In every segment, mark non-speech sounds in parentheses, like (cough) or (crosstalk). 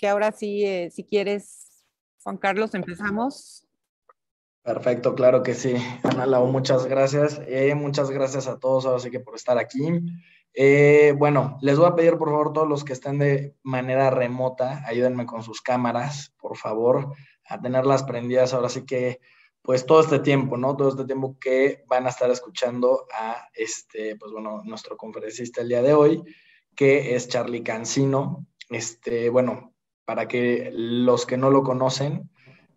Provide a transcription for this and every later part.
que ahora sí, eh, si quieres, Juan Carlos, empezamos. Perfecto, claro que sí. Ana Lau, muchas gracias. Eh, muchas gracias a todos, ahora sí que por estar aquí. Eh, bueno, les voy a pedir por favor todos los que estén de manera remota, ayúdenme con sus cámaras, por favor, a tenerlas prendidas ahora sí que, pues todo este tiempo, ¿no? Todo este tiempo que van a estar escuchando a este, pues bueno, nuestro conferencista el día de hoy, que es Charlie Cancino. Este, bueno, para que los que no lo conocen,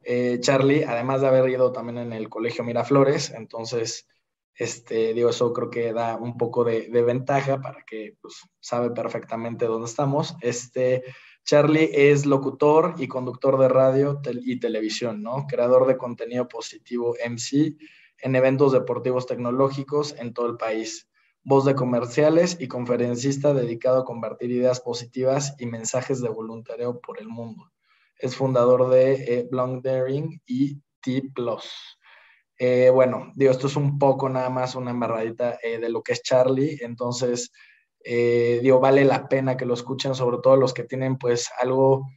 eh, Charlie, además de haber ido también en el Colegio Miraflores, entonces, este, digo, eso creo que da un poco de, ventaja para que pues, sabe perfectamente dónde estamos. Este, Charlie es locutor y conductor de radio y televisión, ¿no? Creador de contenido positivo MC en eventos deportivos tecnológicos en todo el país voz de comerciales y conferencista dedicado a convertir ideas positivas y mensajes de voluntariado por el mundo. Es fundador de eh, Daring y T Plus. Eh, bueno, digo, esto es un poco nada más una embarradita eh, de lo que es Charlie, entonces, eh, digo, vale la pena que lo escuchen, sobre todo los que tienen pues algo,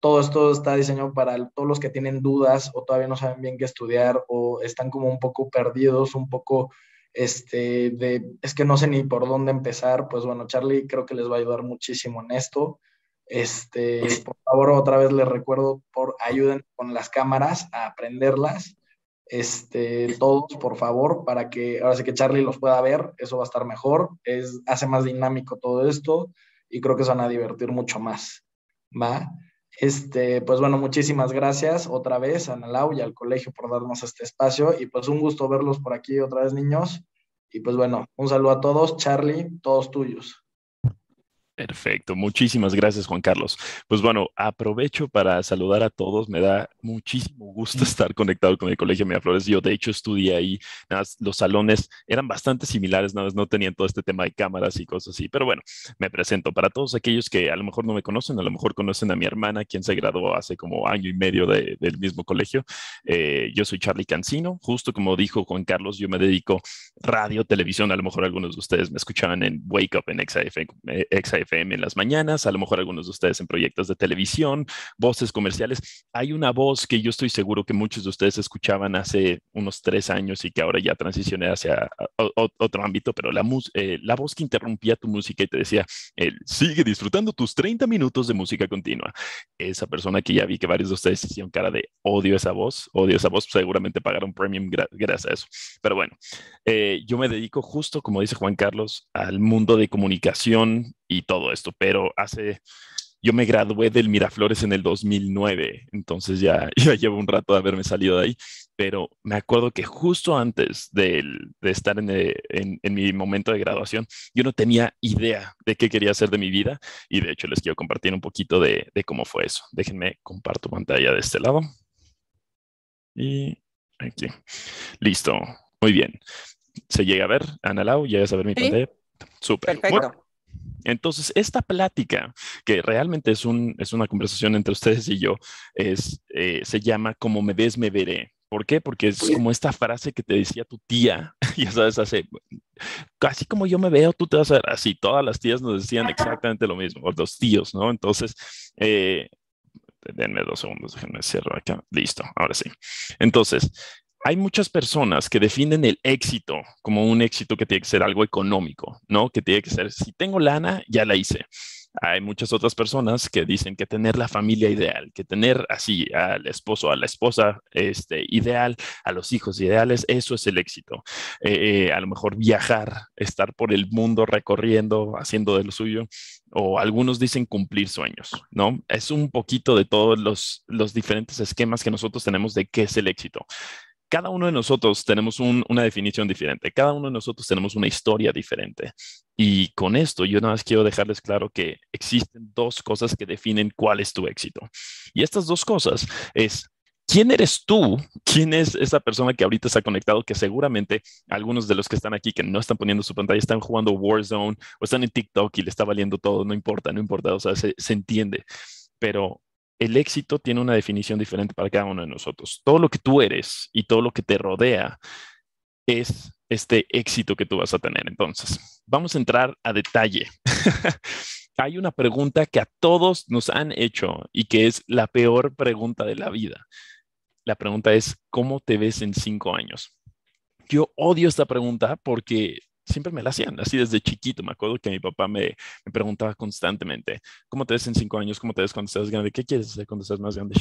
todo esto está diseñado para todos los que tienen dudas o todavía no saben bien qué estudiar o están como un poco perdidos, un poco este, de, es que no sé ni por dónde empezar, pues bueno, Charlie creo que les va a ayudar muchísimo en esto. Este, por favor, otra vez les recuerdo, por ayuden con las cámaras a aprenderlas. Este, todos, por favor, para que ahora sí que Charlie los pueda ver, eso va a estar mejor, es, hace más dinámico todo esto y creo que se van a divertir mucho más. ¿va? Este, pues bueno, muchísimas gracias otra vez a Nalau y al colegio por darnos este espacio y pues un gusto verlos por aquí otra vez, niños. Y pues bueno, un saludo a todos, Charlie, todos tuyos. Perfecto, muchísimas gracias Juan Carlos. Pues bueno, aprovecho para saludar a todos, me da muchísimo gusto (laughs) estar conectado con el Colegio Miraflores. Yo de hecho estudié ahí, los salones eran bastante similares, nada más no tenían todo este tema de cámaras y cosas así, pero bueno, me presento para todos aquellos que a lo mejor no me conocen, a lo mejor conocen a mi hermana, quien se graduó hace como año y medio del mismo colegio. Eh, yo soy Charlie Cancino, justo como dijo Juan Carlos, yo me dedico radio, televisión, a lo mejor algunos de ustedes me escuchaban en Wake Up en XAF. Eh, XAF FM en las mañanas, a lo mejor algunos de ustedes en proyectos de televisión, voces comerciales. Hay una voz que yo estoy seguro que muchos de ustedes escuchaban hace unos tres años y que ahora ya transicioné hacia otro ámbito, pero la, eh, la voz que interrumpía tu música y te decía, eh, sigue disfrutando tus 30 minutos de música continua. Esa persona que ya vi que varios de ustedes hicieron cara de odio esa voz, odio esa voz, seguramente pagaron premium gracias a eso. Pero bueno, eh, yo me dedico justo, como dice Juan Carlos, al mundo de comunicación y todo esto, pero hace, yo me gradué del Miraflores en el 2009, entonces ya, (laughs) ya llevo un rato de haberme salido de ahí, pero me acuerdo que justo antes de, estar eh, en, en, mi momento de graduación, yo no tenía idea de qué quería hacer de mi vida y de hecho les quiero compartir un poquito de, de cómo fue eso. Déjenme comparto pantalla de este lado. Y aquí. Listo. Muy bien. ¿Se llega a ver, Ana Lau? ¿Llegas a ver mi ¿Sí? pantalla? Súper. Perfecto. Entonces, esta plática, que realmente es, un, es una conversación entre ustedes y yo, es, eh, se llama Como me ves, me veré. ¿Por qué? Porque es como esta frase que te decía tu tía, (laughs) ya sabes, hace, casi como yo me veo, tú te vas a ver así. Todas las tías nos decían exactamente lo mismo, los tíos, ¿no? Entonces, eh, denme dos segundos, déjenme cerrar acá. Listo, ahora sí. Entonces, hay muchas personas que definen el éxito como un éxito que tiene que ser algo económico, ¿no? Que tiene que ser, si tengo lana, ya la hice. Hay muchas otras personas que dicen que tener la familia ideal, que tener así al esposo, a la esposa este, ideal, a los hijos ideales, eso es el éxito. Eh, eh, a lo mejor viajar, estar por el mundo recorriendo, haciendo de lo suyo, o algunos dicen cumplir sueños, ¿no? Es un poquito de todos los, los diferentes esquemas que nosotros tenemos de qué es el éxito cada uno de nosotros tenemos una definición diferente, cada uno de nosotros tenemos una historia diferente. Y con esto yo nada más quiero dejarles claro que existen dos cosas que definen cuál es tu éxito. Y estas dos cosas es ¿quién eres tú? ¿Quién es esa persona que ahorita está conectado? Que seguramente algunos de los que están aquí que no están poniendo su pantalla están jugando Warzone o están en TikTok y le está valiendo todo, no importa, no importa, o sea, se, se entiende. Pero el éxito tiene una definición diferente para cada uno de nosotros. Todo lo que tú eres y todo lo que te rodea es este éxito que tú vas a tener. Entonces, vamos a entrar a detalle. (laughs) Hay una pregunta que a todos nos han hecho y que es la peor pregunta de la vida. La pregunta es, ¿cómo te ves en cinco años? Yo odio esta pregunta porque siempre me la hacían, así desde chiquito. Me acuerdo que mi papá me, preguntaba constantemente, ¿cómo te ves en cinco años? ¿Cómo te ves cuando estás grande? ¿Qué quieres hacer cuando estás más grande?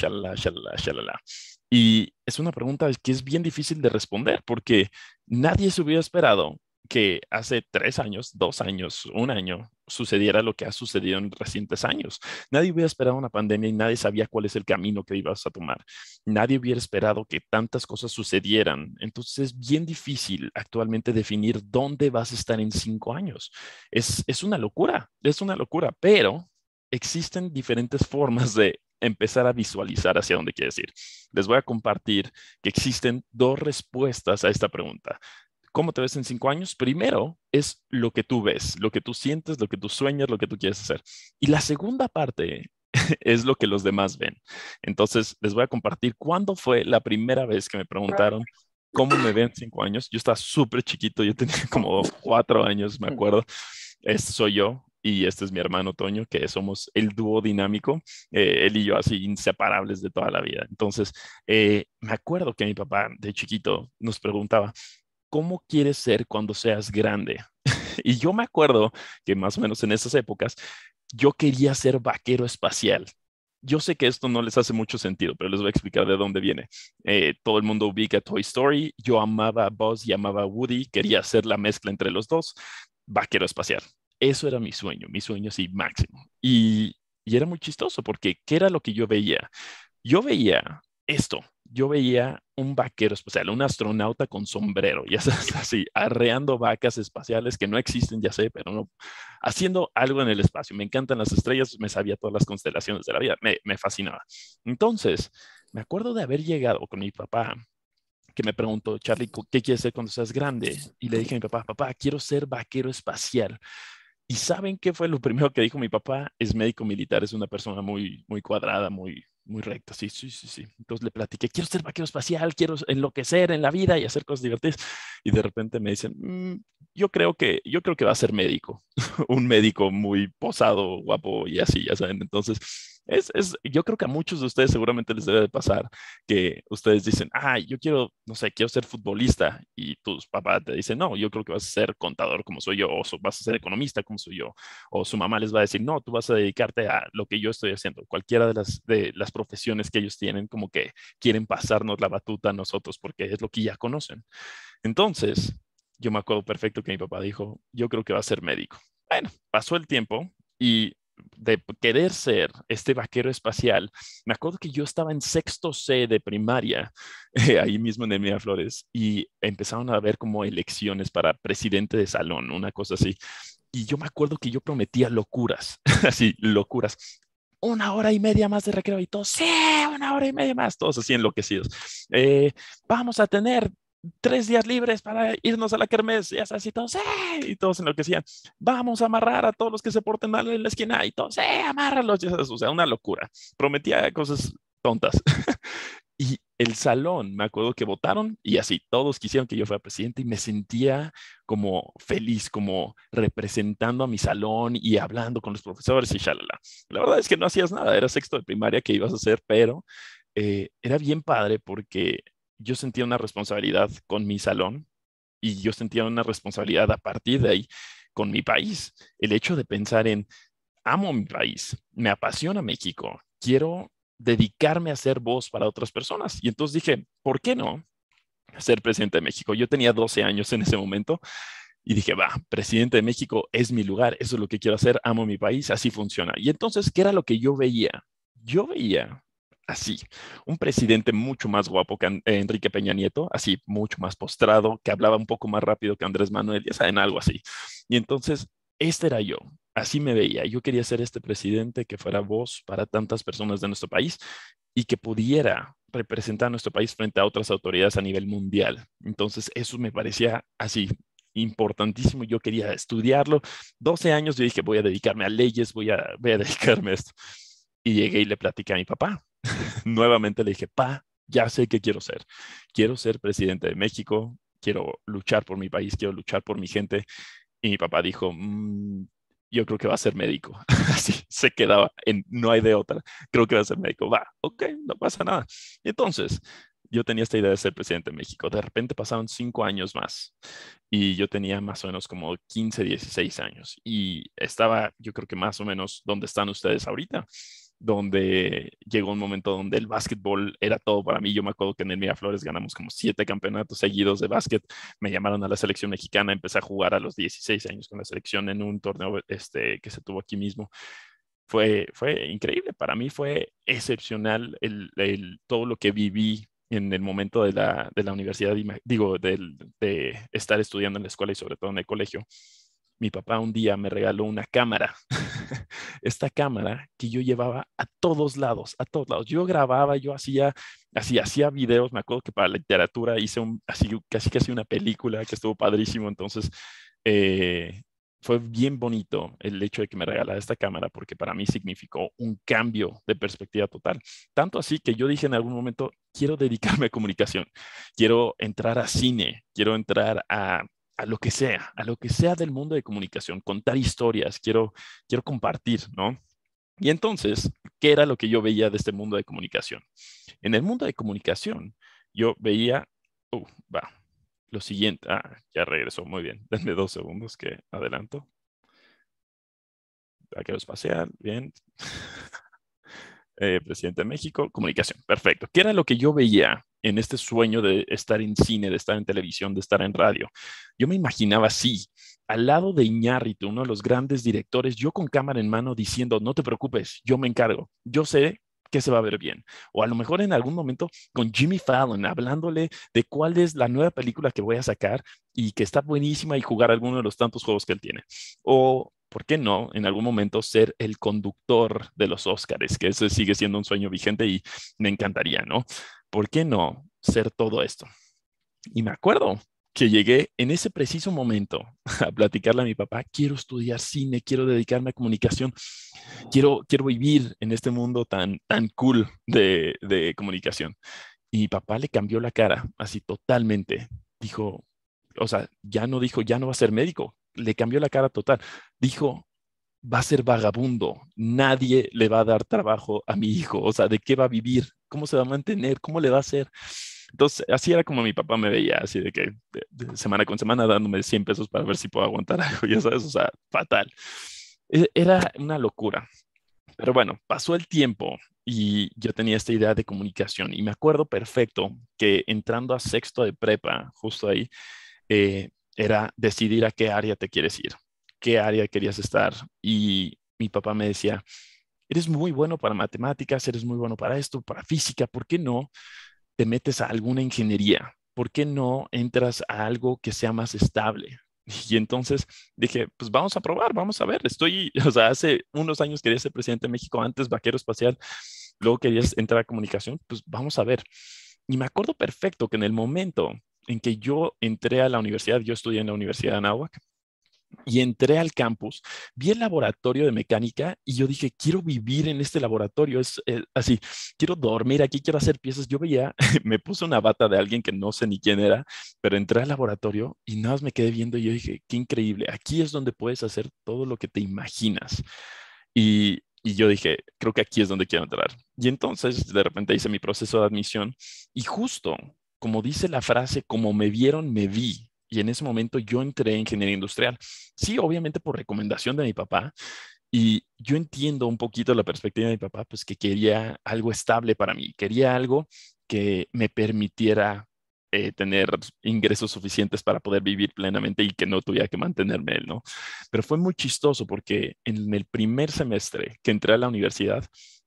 Y es una pregunta que es bien difícil de responder porque nadie se hubiera esperado que hace tres años, dos años, un año, sucediera lo que ha sucedido en recientes años. Nadie hubiera esperado una pandemia y nadie sabía cuál es el camino que ibas a tomar. Nadie hubiera esperado que tantas cosas sucedieran. Entonces es bien difícil actualmente definir dónde vas a estar en cinco años. Es, una locura, es una locura, pero existen diferentes formas de empezar a visualizar hacia dónde quieres ir. Les voy a compartir que existen dos respuestas a esta pregunta cómo te ves en cinco años, primero es lo que tú ves, lo que tú sientes, lo que tú sueñas, lo que tú quieres hacer. Y la segunda parte (laughs) es lo que los demás ven. Entonces, les voy a compartir cuándo fue la primera vez que me preguntaron cómo me ven cinco años. Yo estaba súper chiquito, yo tenía (laughs) como cuatro años, me acuerdo. Este soy yo y este es mi hermano Toño, que somos el dúo dinámico, eh, él y yo así inseparables de toda la vida. Entonces, eh, me acuerdo que mi papá de chiquito nos preguntaba, ¿cómo quieres ser cuando seas grande? (laughs) y yo me acuerdo que más o menos en esas épocas, yo quería ser vaquero espacial. Yo sé que esto no les hace mucho sentido, pero les voy a explicar de dónde viene. Eh, todo el mundo ubica Toy Story. Yo amaba a Buzz y amaba a Woody. Quería ser la mezcla entre los dos. Vaquero espacial. Eso era mi sueño, mi sueño así máximo. Y, y era muy chistoso porque, ¿qué era lo que yo veía? Yo veía esto, yo veía un vaquero espacial, un astronauta con sombrero, ya sabes, (laughs) así, arreando vacas espaciales que no existen, ya sé, pero no, haciendo algo en el espacio. Me encantan las estrellas, me sabía todas las constelaciones de la vida, me, me fascinaba. Entonces, me acuerdo de haber llegado con mi papá, que me preguntó, Charlie, ¿qué quieres ser cuando seas grande? Y le dije a mi papá, papá, quiero ser vaquero espacial. ¿Y saben qué fue lo primero que dijo mi papá? Es médico militar, es una persona muy, muy cuadrada, muy, muy recto, sí, sí, sí, sí. Entonces le platiqué, quiero ser vaquero espacial, quiero enloquecer en la vida y hacer cosas divertidas. Y de repente me dicen, mm, yo, creo que, yo creo que va a ser médico, (laughs) un médico muy posado, guapo y así, ya saben. Entonces es, yo creo que a muchos de ustedes seguramente les debe de pasar que ustedes dicen, ah, yo quiero, no sé, quiero ser futbolista y tus papás te dicen, no, yo creo que vas a ser contador como soy yo, o vas a ser economista como soy yo, o su mamá les va a decir, no, tú vas a dedicarte a lo que yo estoy haciendo, cualquiera de las, de las profesiones que ellos tienen, como que quieren pasarnos la batuta a nosotros porque es lo que ya conocen. Entonces, yo me acuerdo perfecto que mi papá dijo, yo creo que va a ser médico. Bueno, pasó el tiempo y de querer ser este vaquero espacial, me acuerdo que yo estaba en sexto C de primaria, (laughs) ahí mismo en Emilia Flores, y empezaron a haber como elecciones para presidente de salón, una cosa así. Y yo me acuerdo que yo prometía locuras, (laughs) así, locuras una hora y media más de recreo y todos, sí, una hora y media más, todos así enloquecidos. Eh, vamos a tener tres días libres para irnos a la kermés, ya sabes, y todos, en lo que enloquecían, vamos a amarrar a todos los que se porten mal en la esquina, y todos, amárralos, ya sabes, o sea, una locura, prometía cosas tontas. (laughs) y el salón, me acuerdo que votaron y así, todos quisieron que yo fuera presidente y me sentía como feliz, como representando a mi salón y hablando con los profesores y shalala. La verdad es que no hacías nada, era sexto de primaria que ibas a hacer, pero eh, era bien padre porque yo sentía una responsabilidad con mi salón y yo sentía una responsabilidad a partir de ahí con mi país. El hecho de pensar en, amo mi país, me apasiona México, quiero dedicarme a ser voz para otras personas. Y entonces dije, ¿por qué no ser presidente de México? Yo tenía 12 años en ese momento y dije, va, presidente de México es mi lugar, eso es lo que quiero hacer, amo mi país, así funciona. Y entonces, ¿qué era lo que yo veía? Yo veía así. Un presidente mucho más guapo que eh, Enrique Peña Nieto, así, mucho más postrado, que hablaba un poco más rápido que Andrés Manuel, ya saben, algo así. Y entonces, este era yo, así me veía. Yo quería ser este presidente que fuera voz para tantas personas de nuestro país y que pudiera representar a nuestro país frente a otras autoridades a nivel mundial. Entonces, eso me parecía así, importantísimo, yo quería estudiarlo. 12 años yo dije, voy a dedicarme a leyes, voy a, voy a (laughs) dedicarme a esto. Y llegué y le platiqué a mi papá. (laughs) nuevamente le dije, pa, ya sé qué quiero ser. Quiero ser presidente de México, quiero luchar por mi país, quiero luchar por mi gente. Y mi papá dijo, mm, yo creo que va a ser médico. (laughs) Así se quedaba en, no hay de otra, creo que va a ser médico. Va, ok, no pasa nada. Entonces, yo tenía esta idea de ser presidente de México. De repente pasaron cinco años más y yo tenía más o menos como 15, 16 años y estaba, yo creo que más o menos donde están ustedes ahorita donde llegó un momento donde el básquetbol era todo para mí. Yo me acuerdo que en el Miraflores ganamos como siete campeonatos seguidos de básquet. Me llamaron a la selección mexicana, empecé a jugar a los 16 años con la selección en un torneo este, que se tuvo aquí mismo. Fue, increíble, para mí fue excepcional todo lo que viví en el momento de la, de la universidad, digo, de, de estar estudiando en la escuela y sobre todo en el colegio mi papá un día me regaló una cámara. (laughs) Esta cámara que yo llevaba a todos lados, a todos lados. Yo grababa, yo hacía, así, hacía videos. Me acuerdo que para la literatura hice un, así, casi casi una película que estuvo padrísimo. Entonces, eh, fue bien bonito el hecho de que me regalara esta cámara porque para mí significó un cambio de perspectiva total. Tanto así que yo dije en algún momento, quiero dedicarme a comunicación, quiero entrar a cine, quiero entrar a a lo que sea, a lo que sea del mundo de comunicación, contar historias, quiero, quiero compartir, ¿no? Y entonces, ¿qué era lo que yo veía de este mundo de comunicación? En el mundo de comunicación, yo veía, oh, va, lo siguiente, ah, ya regresó, muy bien, (laughs) denme dos segundos que adelanto. Aquí espacial, bien. (laughs) Eh, presidente de México, comunicación, perfecto. ¿Qué era lo que yo veía en este sueño de estar en cine, de estar en televisión, de estar en radio? Yo me imaginaba así, al lado de Iñárritu, uno de los grandes directores, yo con cámara en mano diciendo, no te preocupes, yo me encargo, yo sé que se va a ver bien. O a lo mejor en algún momento con Jimmy Fallon, hablándole de cuál es la nueva película que voy a sacar y que está buenísima y jugar alguno de los tantos juegos que él tiene. O ¿por qué no en algún momento ser el conductor de los Óscares? Que ese sigue siendo un sueño vigente y me encantaría, ¿no? ¿Por qué no ser todo esto? Y me acuerdo que llegué en ese preciso momento a platicarle a mi papá, quiero estudiar cine, quiero dedicarme a comunicación, quiero, quiero vivir en este mundo tan, tan cool de, de comunicación. Y mi papá le cambió la cara así totalmente. Dijo, o sea, ya no dijo, ya no va a ser médico, le cambió la cara total. Dijo, va a ser vagabundo, nadie le va a dar trabajo a mi hijo, o sea, ¿de qué va a vivir? ¿Cómo se va a mantener? ¿Cómo le va a hacer? Entonces, así era como mi papá me veía, así de que semana con semana dándome 100 pesos para ver si puedo aguantar (laughs) algo, ya sabes, o sea, fatal. E, era una locura. Pero bueno, pasó el tiempo y yo tenía esta idea de comunicación y me acuerdo perfecto que entrando a sexto de prepa, justo ahí, eh, era decidir a qué área te quieres ir, qué área querías estar. Y mi papá me decía, eres muy bueno para matemáticas, eres muy bueno para esto, para física, ¿por qué no te metes a alguna ingeniería? ¿Por qué no entras a algo que sea más estable? (laughs) Y entonces dije, pues vamos a probar, vamos a ver. Estoy, (laughs) o sea, hace unos años quería ser presidente de México, antes vaquero espacial, luego querías entrar a comunicación, pues vamos a ver. Y me acuerdo perfecto que en el momento en que yo entré a la universidad, yo estudié en la Universidad de Anáhuac, y entré al campus, vi el laboratorio de mecánica y yo dije, quiero vivir en este laboratorio, es, eh, así, quiero dormir aquí, quiero hacer piezas. Yo veía, (laughs) me puse una bata de alguien que no sé ni quién era, pero entré al laboratorio y nada más me quedé viendo y yo dije, qué increíble, aquí es donde puedes hacer todo lo que te imaginas. Y, y yo dije, creo que aquí es donde quiero entrar. Y entonces de repente hice mi proceso de admisión y justo como dice la frase, como me vieron, me vi. Y en ese momento yo entré en ingeniería industrial. Sí, obviamente por recomendación de mi papá. Y yo entiendo un poquito la perspectiva de mi papá, pues que quería algo estable para mí, quería algo que me permitiera eh, tener ingresos suficientes para poder vivir plenamente y que no tuviera que mantenerme él, ¿no? Pero fue muy chistoso porque en el primer semestre que entré a la universidad,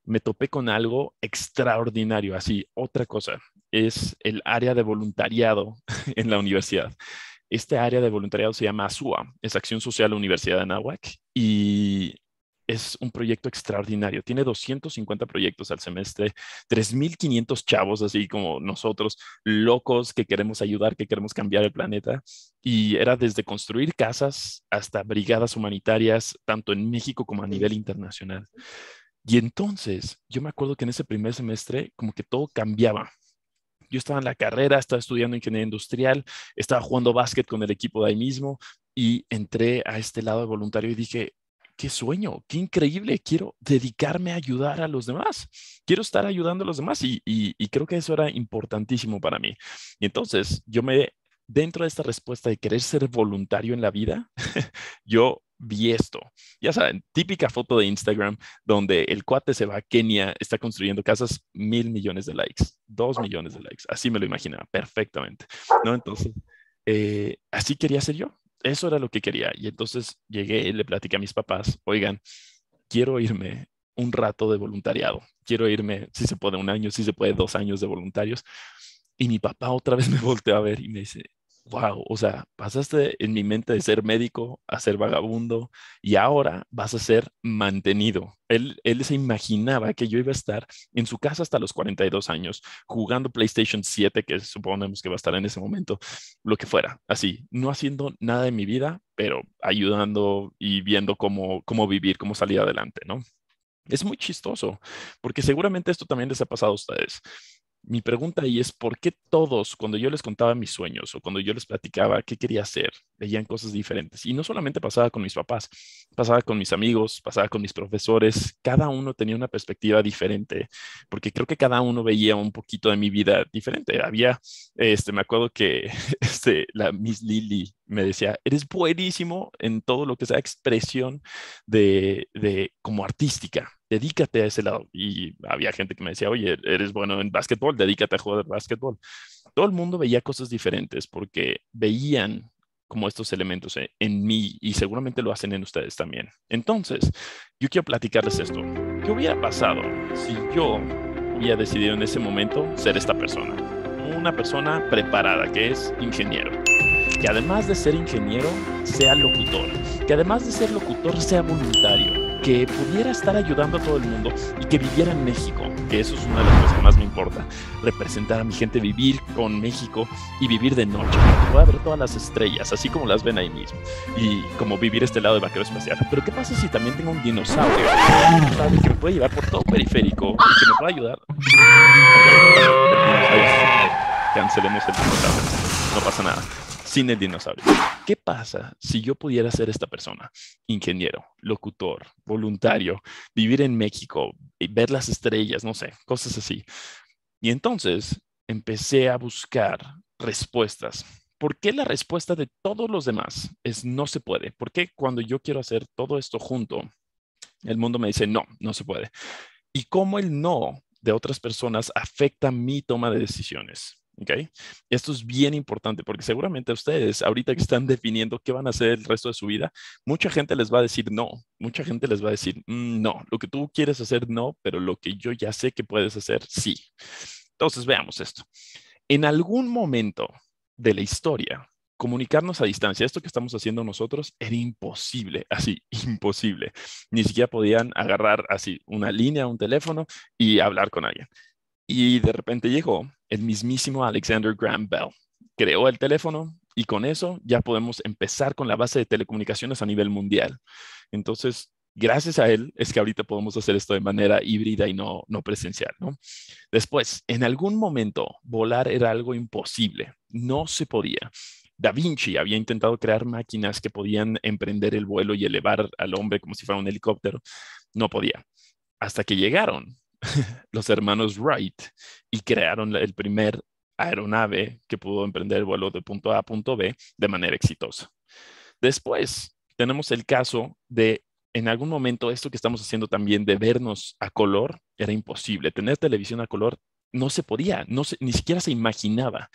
me topé con algo extraordinario, así, otra cosa, es el área de voluntariado (laughs) en la universidad. Este área de voluntariado se llama ASUA, es Acción Social Universidad de Nahuac y es un proyecto extraordinario. Tiene 250 proyectos al semestre, 3.500 chavos, así como nosotros, locos que queremos ayudar, que queremos cambiar el planeta. Y era desde construir casas hasta brigadas humanitarias, tanto en México como a nivel internacional. Y entonces, yo me acuerdo que en ese primer semestre como que todo cambiaba. Yo estaba en la carrera, estaba estudiando ingeniería industrial, estaba jugando básquet con el equipo de ahí mismo y entré a este lado de voluntario y dije, qué sueño, qué increíble, quiero dedicarme a ayudar a los demás, quiero estar ayudando a los demás y, creo que eso era importantísimo para mí. Y entonces yo me, dentro de esta respuesta de querer ser voluntario en la vida, (laughs) yo vi esto. Ya saben, típica foto de Instagram donde el cuate se va a Kenia, está construyendo casas, mil millones de likes, dos millones de likes. Así me lo imaginaba perfectamente, ¿no? Entonces, eh, así quería ser yo. Eso era lo que quería. Y entonces llegué y le platicé a mis papás, oigan, quiero irme un rato de voluntariado. Quiero irme, si se puede, un año, si se puede, dos años de voluntarios. Y mi papá otra vez (laughs) me volteó a ver y me dice, wow, o sea, pasaste en mi mente de ser médico a ser vagabundo y ahora vas a ser mantenido. Él, él se imaginaba que yo iba a estar en su casa hasta los 42 años, jugando PlayStation 7, que suponemos que va a estar en ese momento, lo que fuera, así, no haciendo nada en mi vida, pero ayudando y viendo cómo, cómo vivir, cómo salir adelante, ¿no? Es muy chistoso, porque seguramente esto también les ha pasado a ustedes mi pregunta ahí es, ¿por qué todos, cuando yo les contaba mis sueños o cuando yo les platicaba qué quería hacer, veían cosas diferentes. Y no solamente pasaba con mis papás, pasaba con mis amigos, pasaba con mis profesores. Cada uno tenía una perspectiva diferente, porque creo que cada uno veía un poquito de mi vida diferente. Había, este, me acuerdo que (laughs) este, la Miss Lily me decía, eres buenísimo en todo lo que sea expresión de, como artística dedícate a ese lado. Y había gente que me decía, oye, eres bueno en básquetbol, dedícate a jugar básquetbol. Todo el mundo veía cosas diferentes porque veían como estos elementos eh, en, mí y seguramente lo hacen en ustedes también. Entonces, yo quiero platicarles esto. ¿Qué hubiera pasado si yo hubiera decidido en ese momento ser esta persona? Una persona preparada que es ingeniero. Que además de ser ingeniero, sea locutor. Que además de ser locutor, sea voluntario que pudiera estar ayudando a todo el mundo y que viviera en México, que eso es una de las cosas que más me importa, representar a mi gente, vivir con México y vivir de noche, voy a ver todas las estrellas, así como las ven ahí mismo, y como vivir este lado de vaquero espacial. Pero ¿qué pasa si también tengo un dinosaurio que me puede llevar por todo periférico y que me pueda ayudar? Cancelemos el dinosaurio, no pasa nada el dinosaurio. ¿Qué pasa si yo pudiera ser esta persona? Ingeniero, locutor, voluntario, vivir en México, ver las estrellas, no sé, cosas así. Y entonces empecé a buscar respuestas. ¿Por qué la respuesta de todos los demás es no se puede? ¿Por qué cuando yo quiero hacer todo esto junto, el mundo me dice no, no se puede? ¿Y cómo el no de otras personas afecta mi toma de decisiones? ¿Okay? Esto es bien importante porque seguramente ustedes, ahorita que están (laughs) definiendo qué van a hacer el resto de su vida, mucha gente les va a decir no, mucha gente les va a decir mm, no, lo que tú quieres hacer no, pero lo que yo ya sé que puedes hacer sí. Entonces veamos esto. En algún momento de la historia, comunicarnos a distancia, esto que estamos haciendo nosotros, era imposible, así, (laughs) imposible. Ni siquiera podían agarrar así una línea, un teléfono y hablar con alguien. Y de repente llegó el mismísimo Alexander Graham Bell. Creó el teléfono y con eso ya podemos empezar con la base de telecomunicaciones a nivel mundial. Entonces, gracias a él es que ahorita podemos hacer esto de manera híbrida y no, no presencial. Después, en algún momento, volar era algo imposible. No se podía. Da Vinci había intentado crear máquinas que podían emprender el vuelo y elevar al hombre como si fuera un helicóptero. No podía. Hasta que llegaron (laughs) los hermanos Wright y crearon el primer aeronave que pudo emprender vuelo de punto A a punto B de manera exitosa. Después tenemos el caso de en algún momento esto que estamos haciendo también de vernos a color era imposible. Tener televisión a color no se podía, no ni siquiera se imaginaba.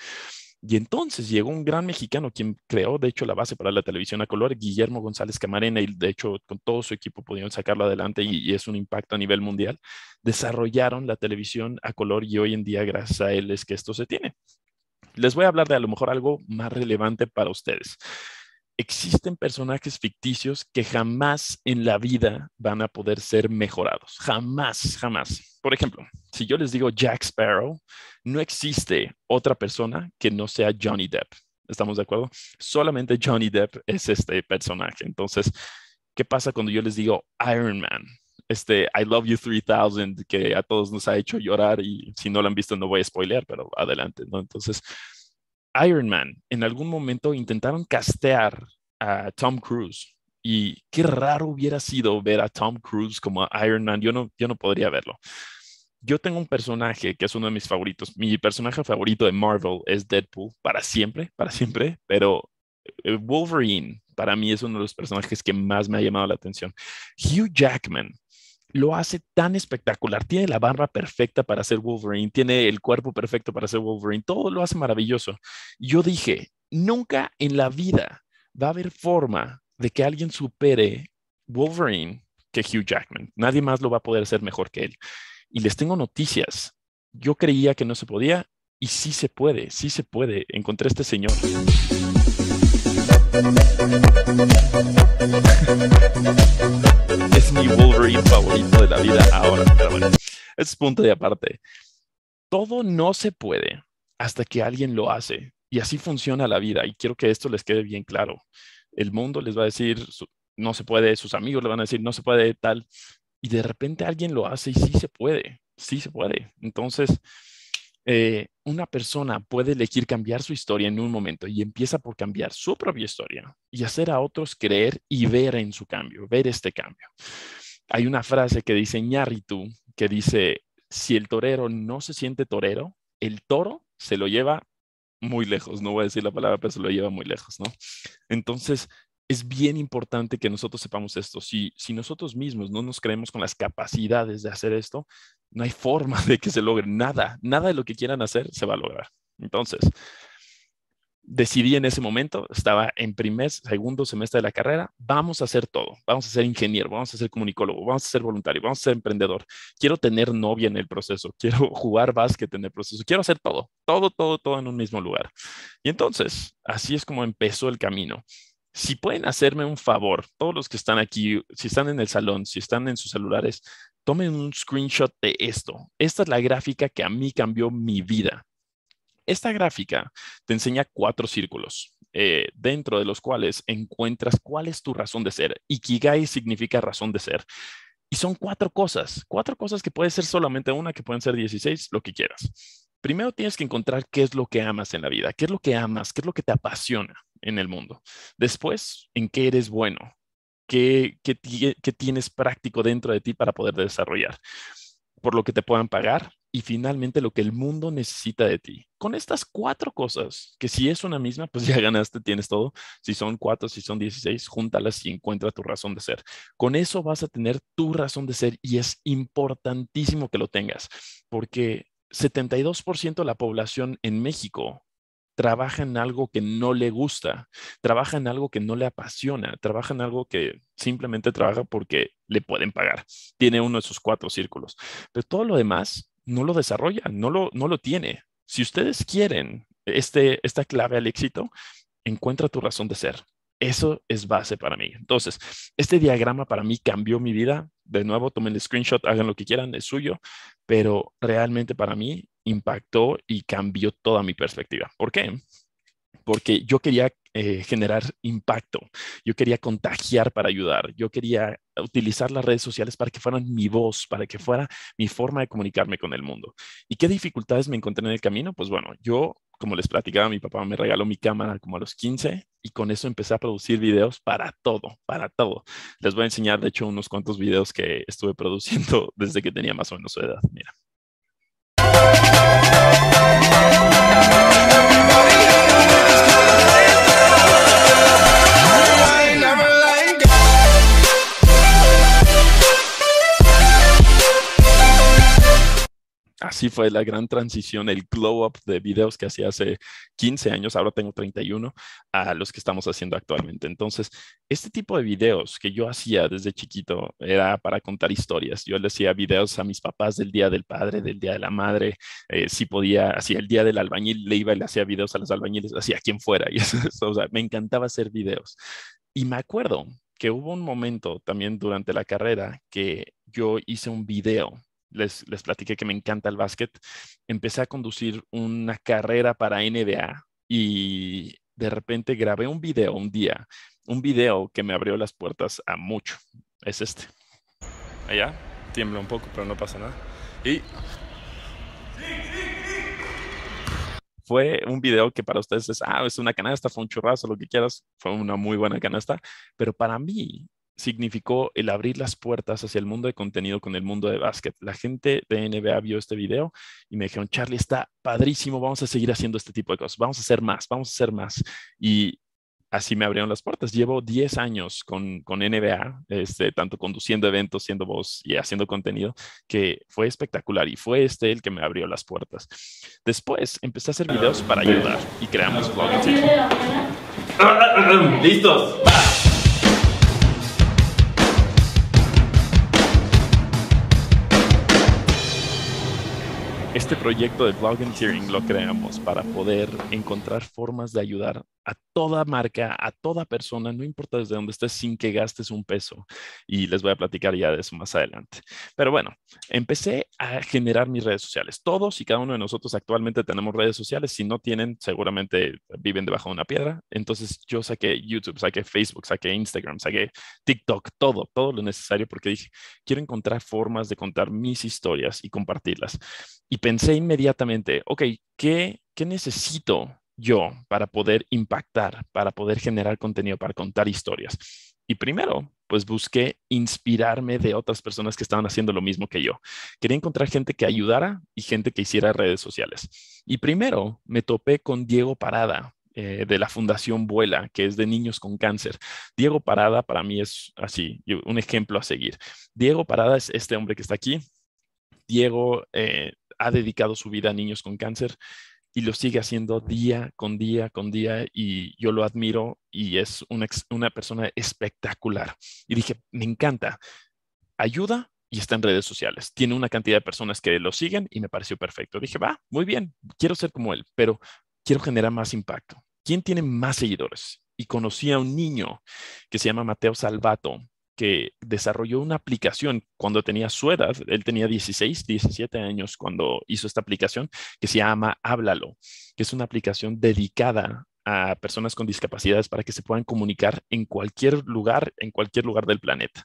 Y entonces llegó un gran mexicano quien creó, de hecho, la base para la televisión a color, Guillermo González Camarena, y de hecho con todo su equipo pudieron sacarlo adelante y, y, es un impacto a nivel mundial. Desarrollaron la televisión a color y hoy en día gracias a él es que esto se tiene. Les voy a hablar de a lo mejor algo más relevante para ustedes. Existen personajes ficticios que jamás en la vida van a poder ser mejorados. Jamás, jamás. Por ejemplo, si yo les digo Jack Sparrow, no existe otra persona que no sea Johnny Depp. ¿Estamos de acuerdo? Solamente Johnny Depp es este personaje. Entonces, ¿qué pasa cuando yo les digo Iron Man? Este, I Love You 3000, que a todos nos ha hecho llorar y si no lo han visto no voy a spoiler, pero adelante, Entonces, Iron Man, en algún momento intentaron castear a Tom Cruise y qué raro hubiera sido ver a Tom Cruise como Iron Man, yo no, yo no podría verlo yo tengo un personaje que es uno de mis favoritos. Mi personaje favorito de Marvel es Deadpool, para siempre, para siempre, pero eh, Wolverine para mí es uno de los personajes que más me ha llamado la atención. Hugh Jackman lo hace tan espectacular, tiene la barba perfecta para ser Wolverine, tiene el cuerpo perfecto para ser Wolverine, todo lo hace maravilloso. Yo dije, nunca en la vida va a haber forma de que alguien supere Wolverine que Hugh Jackman. Nadie más lo va a poder hacer mejor que él. Y les tengo noticias. Yo creía que no se podía y sí se puede, sí se puede. Encontré este señor. Es mi Wolverine favorito de la vida ahora, es punto de aparte. Todo no se puede hasta que alguien lo hace. Y así funciona la vida. Y quiero que esto les quede bien claro. El mundo les va a decir, no se puede, sus amigos le van a decir, no se puede, tal y de repente alguien lo hace y sí se puede, sí se puede. Entonces, eh, una persona puede elegir cambiar su historia en un momento y empieza por cambiar su propia historia y hacer a otros creer y ver en su cambio, ver este cambio. Hay una frase que dice Ñarritu, que dice, si el torero no se siente torero, el toro se lo lleva muy lejos, no voy a decir la palabra, pero se lo lleva muy lejos, ¿no? Entonces, es bien importante que nosotros sepamos esto. Si, si nosotros mismos no nos creemos con las capacidades de hacer esto, no hay forma (laughs) de que se logre nada. Nada de lo que quieran hacer se va a lograr. Entonces, decidí en ese momento, estaba en primer, segundo semestre de la carrera, vamos a hacer todo, vamos a ser ingeniero, vamos a ser comunicólogo, vamos a ser voluntario, vamos a ser emprendedor, quiero tener novia en el proceso, (laughs) quiero jugar básquet en el proceso, quiero hacer todo, todo, todo, todo en un mismo lugar. Y entonces, así es como empezó el camino si pueden hacerme un favor, todos los que están aquí, si están en el salón, si están en sus celulares, tomen un screenshot de esto. Esta es la gráfica que a mí cambió mi vida. Esta gráfica te enseña cuatro círculos, eh, dentro de los cuales encuentras cuál es tu razón de ser. Ikigai significa razón de ser. Y son cuatro cosas, cuatro cosas que puede ser solamente una, que pueden ser 16, lo que quieras primero tienes que encontrar qué es lo que amas en la vida, qué es lo que amas, qué es lo que te apasiona en el mundo. Después, en qué eres bueno, qué, qué, tienes práctico dentro de ti para poder desarrollar, por lo que te puedan pagar y finalmente lo que el mundo necesita de ti. Con estas cuatro cosas, que si es una misma, pues (laughs) ya ganaste, tienes todo. Si son cuatro, si son dieciséis, júntalas y encuentra tu razón de ser. Con eso vas a tener tu razón de ser y es importantísimo que lo tengas, porque 72% de la población en México trabaja en algo que no le gusta, trabaja en algo que no le apasiona, trabaja en algo que simplemente trabaja porque le pueden pagar. Tiene uno de esos cuatro círculos, pero todo lo demás no lo desarrolla, no lo, no lo tiene. Si ustedes quieren este, esta clave al éxito, encuentra tu razón de ser. Eso es base para mí. Entonces, este diagrama para mí cambió mi vida. De nuevo, tomen el screenshot, hagan lo que quieran, es suyo, pero realmente para mí impactó y cambió toda mi perspectiva. ¿Por qué? Porque yo quería eh, generar impacto, yo quería contagiar para ayudar, yo quería utilizar las redes sociales para que fueran mi voz, para que fuera mi forma de comunicarme con el mundo. ¿Y qué dificultades me encontré en el camino? Pues bueno, yo como les platicaba, mi papá me regaló mi cámara como a los 15 y con eso empecé a producir videos para todo, para todo. Les voy a enseñar, de hecho, unos cuantos videos que estuve (laughs) produciendo desde que tenía más o menos su edad. Mira. así fue la gran transición, el glow up de videos que hacía hace 15 años, ahora tengo 31, a los que estamos haciendo actualmente. Entonces, este tipo de videos que yo hacía desde chiquito era para contar historias. Yo le hacía videos a mis papás del Día del Padre, del Día de la Madre, eh, si podía, hacía el Día del Albañil, le iba y le hacía videos a los albañiles, hacía quien fuera. Y (laughs) o sea, me encantaba hacer videos. Y me acuerdo que hubo un momento también durante la carrera que yo hice un video les, les platiqué que me encanta el básquet, empecé a conducir una carrera para NBA y de repente grabé un video un día, un video que me abrió las puertas a mucho. Es este. Allá, tiembla un poco, pero no pasa nada. Y fue un video que para ustedes es, ah, es una canasta, fue un churrazo, lo que quieras, fue una muy buena canasta, pero para mí significó el abrir las puertas hacia el mundo de contenido con el mundo de básquet. La gente de NBA vio este video y me dijeron, Charlie, está padrísimo, vamos a seguir haciendo este tipo de cosas, vamos a hacer más, vamos a hacer más. Y así me abrieron las puertas. Llevo 10 años con, NBA, este, tanto conduciendo eventos, siendo voz y haciendo contenido, que fue espectacular y fue este el que me abrió las puertas. Después empecé a hacer videos para ayudar y creamos Vlogging. (laughs) ¡Listos! Este proyecto de tiering lo creamos para poder encontrar formas de ayudar a toda marca, a toda persona, no importa desde dónde estés, sin que gastes un peso. Y les voy a platicar ya de eso más adelante. Pero bueno, empecé a generar mis redes sociales. Todos y cada uno de nosotros actualmente tenemos redes sociales. Si no tienen, seguramente viven debajo de una piedra. Entonces yo saqué YouTube, saqué Facebook, saqué Instagram, saqué TikTok, todo, todo lo necesario porque dije, quiero encontrar formas de contar mis historias y compartirlas. Y pensé inmediatamente, ok, ¿qué, qué necesito yo para poder impactar, para poder generar contenido, para contar historias? Y primero, pues busqué inspirarme de otras personas que estaban haciendo lo mismo que yo. Quería encontrar gente que ayudara y gente que hiciera redes sociales. Y primero me topé con Diego Parada, eh, de la Fundación Vuela, que es de niños con cáncer. Diego Parada para mí es así, un ejemplo a seguir. Diego Parada es este hombre que está aquí. Diego eh, ha dedicado su vida a niños con cáncer y lo sigue haciendo día con día con día y yo lo admiro y es una, persona espectacular. Y dije, me encanta, ayuda y está en redes sociales. Tiene una cantidad de personas que lo siguen y me pareció perfecto. Dije, va, muy bien, quiero ser como él, pero quiero generar más impacto. ¿Quién tiene más seguidores? Y conocí a un niño que se llama Mateo Salvato, que desarrolló una aplicación cuando tenía su edad, él tenía 16, 17 años cuando hizo esta aplicación, que se llama Háblalo, que es una aplicación dedicada a personas con discapacidades para que se puedan comunicar en cualquier lugar, en cualquier lugar del planeta.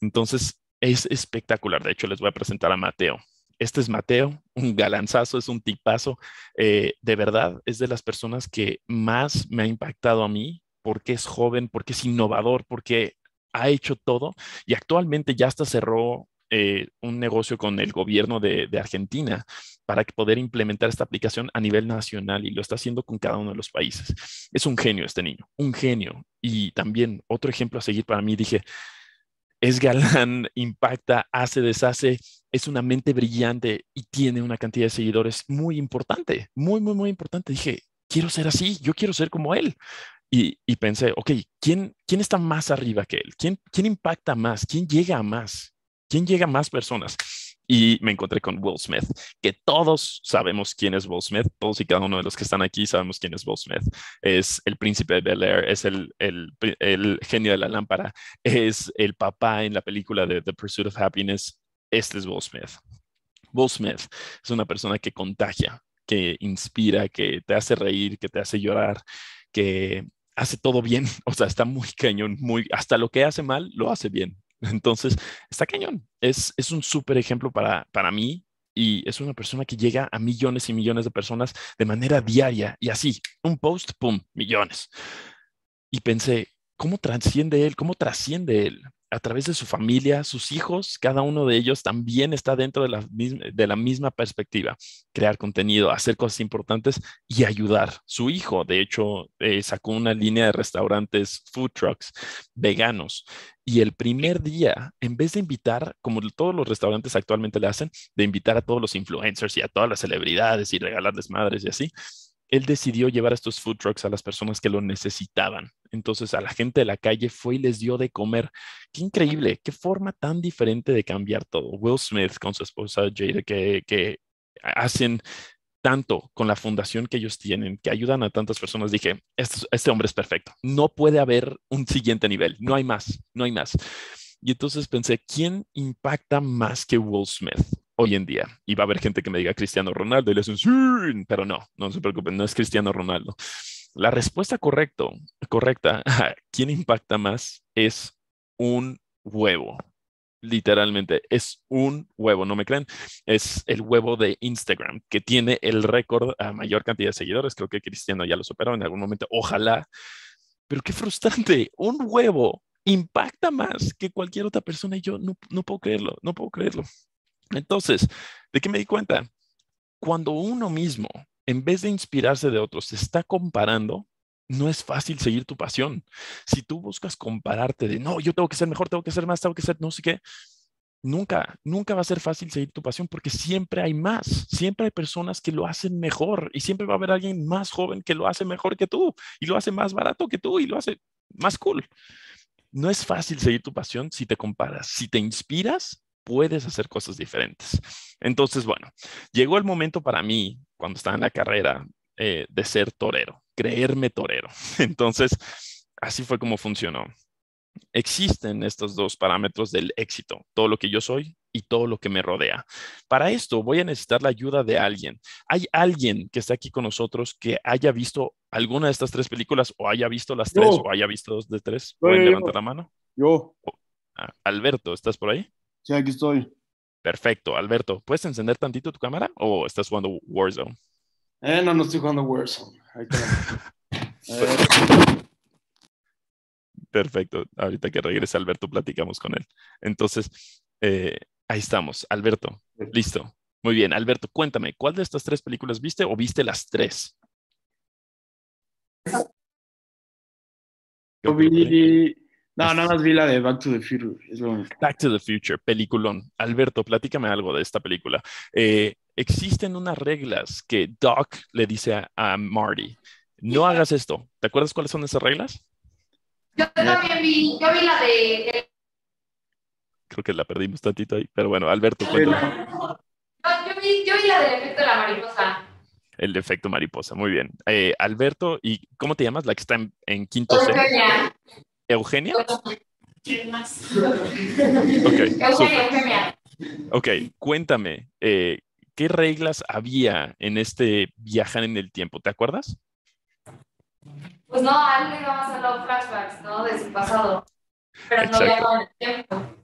Entonces, es espectacular. De hecho, les voy a presentar a Mateo. Este es Mateo, un galanzazo, es un tipazo. Eh, de verdad, es de las personas que más me ha impactado a mí porque es joven, porque es innovador, porque ha hecho todo y actualmente ya hasta cerró eh, un negocio con el gobierno de, de, Argentina para poder implementar esta aplicación a nivel nacional y lo está haciendo con cada uno de los países. Es un genio este niño, un genio. Y también otro ejemplo a seguir para mí, dije, es galán, (laughs) impacta, hace, deshace, es una mente brillante y tiene una cantidad de seguidores muy importante, muy, muy, muy importante. Dije, quiero ser así, yo quiero ser como él y, pensé, ok, ¿quién, ¿quién está más arriba que él? ¿Quién, ¿Quién impacta más? ¿Quién llega a más? ¿Quién llega a más personas? Y me encontré con Will Smith, que todos sabemos quién es Will Smith, todos y cada uno de los que están aquí sabemos quién es Will Smith. Es el príncipe de Bel Air, es el, el genio de la lámpara, es el papá en la película de The Pursuit of Happiness. Este es Will Smith. Will Smith es una persona que contagia, que inspira, que te hace reír, que te hace llorar, que hace todo bien, (laughs) o sea, está muy cañón, muy, hasta lo que hace mal, lo hace bien. Entonces, está cañón. Es, es un súper ejemplo para, para mí y es una persona que llega a millones y millones de personas de manera diaria y así, un post, ¡pum!, millones. Y pensé, ¿cómo trasciende él? ¿Cómo trasciende él? a través de su familia, sus hijos, cada uno de ellos también está dentro de la, misma, perspectiva, crear contenido, hacer cosas importantes y ayudar. Su hijo, de hecho, eh, sacó una línea de restaurantes, food trucks, veganos. Y el primer día, en vez de invitar, como todos los restaurantes actualmente le hacen, de invitar a todos los influencers y a todas las celebridades y regalarles madres y así, él decidió llevar estos food trucks a las personas que lo necesitaban. Entonces a la gente de la calle fue y les dio de comer. Qué increíble, qué forma tan diferente de cambiar todo. Will Smith con su esposa Jada, que, hacen tanto con la fundación que ellos tienen, que ayudan a tantas personas, dije, este, este hombre es perfecto. No puede haber un siguiente nivel. No hay más, no hay más. Y entonces pensé, ¿quién impacta más que Will Smith? hoy en día. Y va a haber gente que me diga Cristiano Ronaldo y le dicen, sí, pero no, no se preocupen, no es Cristiano Ronaldo. La respuesta correcto, correcta a (laughs) quién impacta más es un huevo. Literalmente, es un huevo, ¿no me creen? Es el huevo de Instagram, que tiene el récord a mayor cantidad de seguidores. Creo que Cristiano ya lo superó en algún momento, ojalá. Pero qué frustrante, un huevo impacta más que cualquier otra persona y yo no puedo creerlo, no puedo creerlo. Entonces, ¿de qué me di cuenta? Cuando uno mismo, en vez de inspirarse de otros, se está comparando, no es fácil seguir tu pasión. Si tú buscas compararte de, no, yo tengo que ser mejor, tengo que ser más, tengo que ser no sé qué, nunca, nunca va a ser fácil seguir tu pasión porque siempre hay más, siempre hay personas que lo hacen mejor y siempre va a haber alguien más joven que lo hace mejor que tú y lo hace más barato que tú y lo hace más cool. No es fácil seguir tu pasión si te comparas, si te inspiras puedes hacer cosas diferentes. Entonces, bueno, llegó el momento para mí, cuando estaba en la carrera, eh, de ser torero, creerme torero. (laughs) Entonces, así fue como funcionó. Existen estos dos parámetros del éxito, todo lo que yo soy y todo lo que me rodea. Para esto voy a necesitar la ayuda de alguien. ¿Hay alguien que está aquí con nosotros que haya visto alguna de estas tres películas o haya visto las tres o haya visto dos de tres? ¿Pueden levantar la mano? Yo. Oh, ah, Alberto, ¿estás por ahí? Sí, aquí estoy. Perfecto, Alberto. ¿Puedes encender tantito tu cámara o estás jugando Warzone? Eh, no, no estoy jugando Warzone. (laughs) Pues, perfecto. Ahorita que regrese Alberto, platicamos con él. Entonces, eh, ahí estamos, Alberto. Listo. Muy bien, Alberto, cuéntame, ¿cuál de estas tres películas viste o viste las tres? Yo vi no, nada más vi la de Back to the Future. Back to the Future, peliculón. Alberto, platícame algo de esta película. Eh, existen unas reglas que Doc le dice a, Marty. No hagas esto. ¿Te acuerdas cuáles son esas reglas? Yo también vi, yo vi la de... Creo que la perdimos tantito ahí, pero bueno, Alberto, cuéntame. yo, vi, la del efecto de la mariposa. El efecto mariposa, muy bien. Eh, Alberto, ¿y cómo te llamas? La que está en, en quinto C. Eugenia. Okay, ok, cuéntame, eh, ¿qué reglas había en este viajar en el tiempo? ¿Te acuerdas? Pues no, a él le íbamos a los flashbacks, ¿no? De su pasado, pero no viajaba en el tiempo.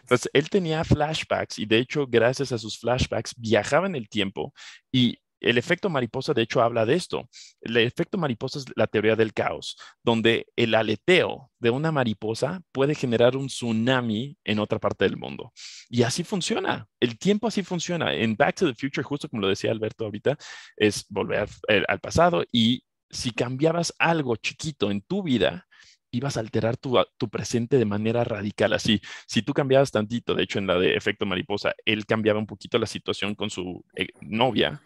Entonces, él tenía flashbacks y de hecho, gracias a sus flashbacks, viajaba en el tiempo y el efecto mariposa, de hecho, habla de esto. El efecto mariposa es la teoría del caos, donde el aleteo de una mariposa puede generar un tsunami en otra parte del mundo. Y así funciona. El tiempo así funciona. En Back to the Future, justo como lo decía Alberto ahorita, es volver al, pasado y si cambiabas algo chiquito en tu vida, ibas a alterar tu, presente de manera radical. Así, si tú cambiabas tantito, de hecho en la de efecto mariposa, él cambiaba un poquito la situación con su eh, novia,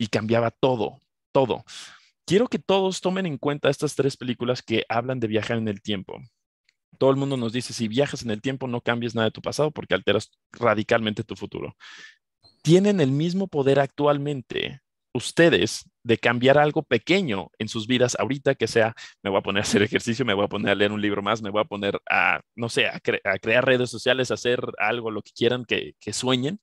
y cambiaba todo, todo. Quiero que todos tomen en cuenta estas tres películas que hablan de viajar en el tiempo. Todo el mundo nos dice, si viajas en el tiempo, no cambies nada de tu pasado porque alteras radicalmente tu futuro. Tienen el mismo poder actualmente ustedes de cambiar algo pequeño en sus vidas ahorita, que sea, me voy a poner a hacer ejercicio, me voy a poner a leer un libro más, me voy a poner a, no sé, a, crear redes sociales, a hacer algo, lo que quieran que, que sueñen,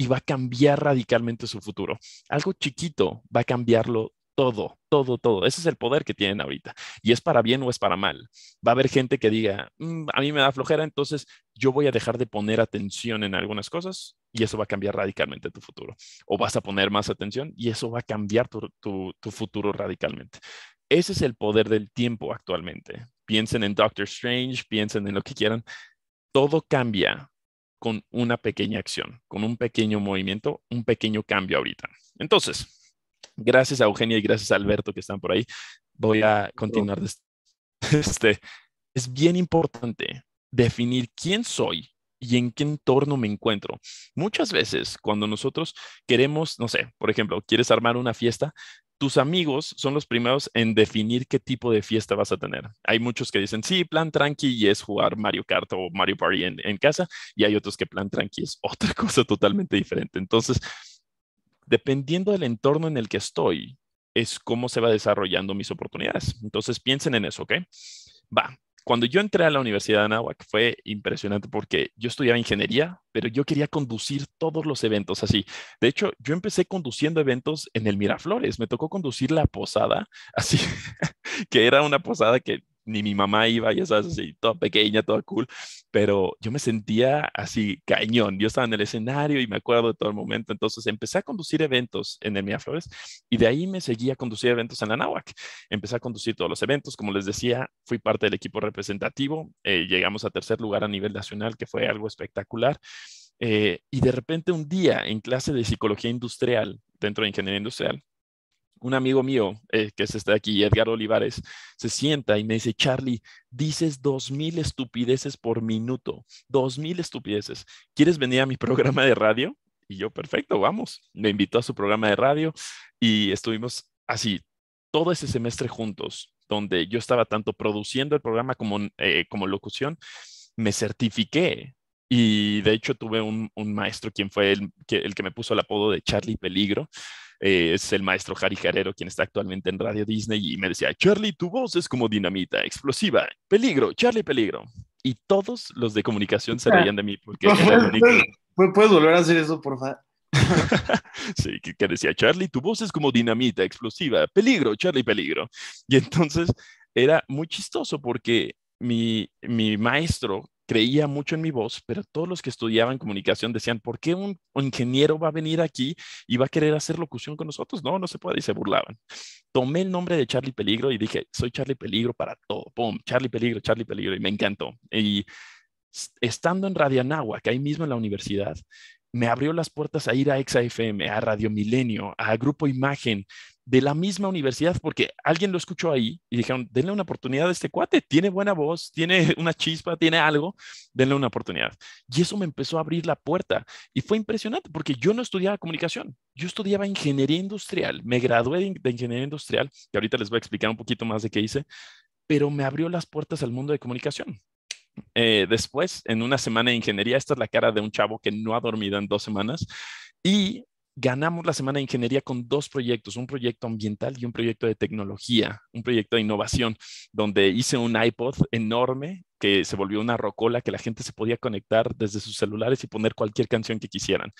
y va a cambiar radicalmente su futuro. Algo chiquito va a cambiarlo todo, todo, todo. Ese es el poder que tienen ahorita. Y es para bien o es para mal. Va a haber gente que diga, mm, a mí me da flojera, entonces yo voy a dejar de poner atención en algunas cosas y eso va a cambiar radicalmente tu futuro. O vas a poner más atención y eso va a cambiar tu, tu futuro radicalmente. Ese es el poder del tiempo actualmente. Piensen en Doctor Strange, piensen en lo que quieran. Todo cambia con una pequeña acción, con un pequeño movimiento, un pequeño cambio ahorita. Entonces, gracias a Eugenia y gracias a Alberto que están por ahí, voy a continuar. (laughs) Este, es bien importante definir quién soy y en qué entorno me encuentro. Muchas veces cuando nosotros queremos, no sé, por ejemplo, quieres armar una fiesta, tus amigos son los primeros en definir qué tipo de fiesta vas a tener. Hay muchos que dicen, sí, plan tranqui y es jugar Mario Kart o Mario Party en, casa, y hay otros que plan tranqui es otra (laughs) cosa totalmente diferente. Entonces, dependiendo del entorno en el que estoy, es cómo se va desarrollando mis oportunidades. Entonces, piensen en eso, ¿ok? Va, cuando yo entré a la Universidad de Anáhuac fue impresionante porque yo estudiaba ingeniería, pero yo quería conducir todos los eventos así. De hecho, yo empecé conduciendo eventos en el Miraflores. Me tocó conducir la posada, así (laughs) que era una posada que ni mi mamá iba, ya sabes, así, toda pequeña, toda cool, pero yo me sentía así cañón. Yo estaba en el escenario y me acuerdo de todo el momento. Entonces empecé a conducir eventos en el Flores y de ahí me seguí a conducir eventos en la NAWAC. Empecé a conducir todos los eventos. Como les decía, fui parte del equipo representativo. Eh, llegamos a tercer lugar a nivel nacional, que fue algo espectacular. Eh, y de repente un día en clase de psicología industrial, dentro de ingeniería industrial, un amigo mío, eh, que es está aquí, Edgar Olivares, se sienta y me dice, Charlie, dices dos mil estupideces por minuto, dos mil estupideces. ¿Quieres venir a mi programa de radio? Y yo, perfecto, vamos. Me invitó a su programa de radio y estuvimos así todo ese semestre juntos, donde yo estaba tanto produciendo el programa como, eh, como locución. Me certifiqué y de hecho tuve un, maestro quien fue el que, el que me puso el apodo de Charlie Peligro eh, es el maestro Harry Carrero, quien está actualmente en Radio Disney, y me decía, Charlie, tu voz es como dinamita, explosiva, peligro, Charlie, peligro. Y todos los de comunicación se reían de mí porque... (laughs) ¿Puedes, volver a hacer eso, por favor? (laughs) sí, que, decía, Charlie, tu voz es como dinamita, explosiva, peligro, Charlie, peligro. Y entonces era muy chistoso porque mi, mi maestro creía mucho en mi voz, pero todos los que estudiaban comunicación decían, ¿por qué un, ingeniero va a venir aquí y va a querer hacer locución con nosotros? No, no se puede, y se burlaban. Tomé el nombre de Charlie Peligro y dije, soy Charlie Peligro para todo, ¡pum! Charlie Peligro, Charlie Peligro, y me encantó. Y estando en Radio que ahí mismo en la universidad, me abrió las puertas a ir a ExaFM, a Radio Milenio, a Grupo Imagen, de la misma universidad, porque alguien lo escuchó ahí y dijeron, denle una oportunidad a este cuate, tiene buena voz, tiene (laughs) una chispa, tiene algo, denle una oportunidad. Y eso me empezó a abrir la puerta y fue impresionante porque yo no estudiaba comunicación, yo estudiaba ingeniería industrial, me gradué de, ingeniería industrial, que ahorita les voy a explicar un poquito más de qué hice, pero me abrió las puertas al mundo de comunicación. Eh, después, en una semana de ingeniería, esta es la cara de un chavo que no ha dormido en dos semanas. Y ganamos la semana de ingeniería con dos proyectos, un proyecto ambiental y un proyecto de tecnología, un proyecto de innovación, donde hice un iPod enorme que se volvió una rocola que la gente se podía conectar desde sus celulares y poner cualquier canción que quisieran.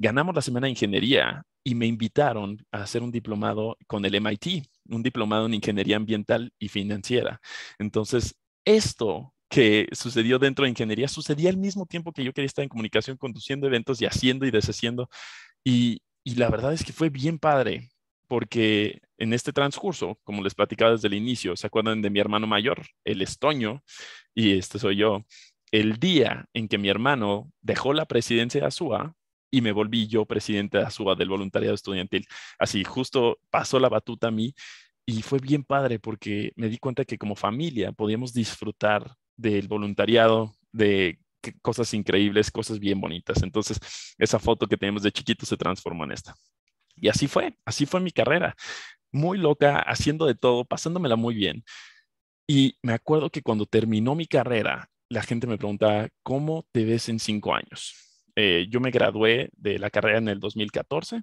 Ganamos la semana de ingeniería y me invitaron a hacer un diplomado con el MIT, un diplomado en ingeniería ambiental y financiera. Entonces, esto que sucedió dentro de ingeniería sucedía al mismo tiempo que yo quería estar en comunicación conduciendo eventos y haciendo y deshaciendo. Y y la verdad es que fue bien padre, porque en este transcurso, como les platicaba desde el inicio, ¿se acuerdan de mi hermano mayor, el estoño? Y este soy yo. El día en que mi hermano dejó la presidencia de Azúa y me volví yo presidente de Azúa del voluntariado estudiantil. Así, justo pasó la batuta a mí y fue bien padre porque me di cuenta que como familia podíamos disfrutar del voluntariado, de cosas increíbles, cosas bien bonitas. Entonces, esa foto que tenemos de chiquito se transformó en esta. Y así fue, así fue mi carrera. Muy loca, haciendo de todo, pasándomela muy bien. Y me acuerdo que cuando terminó mi carrera, la gente me preguntaba, ¿cómo te ves en cinco años? Eh, yo me gradué de la carrera en el 2014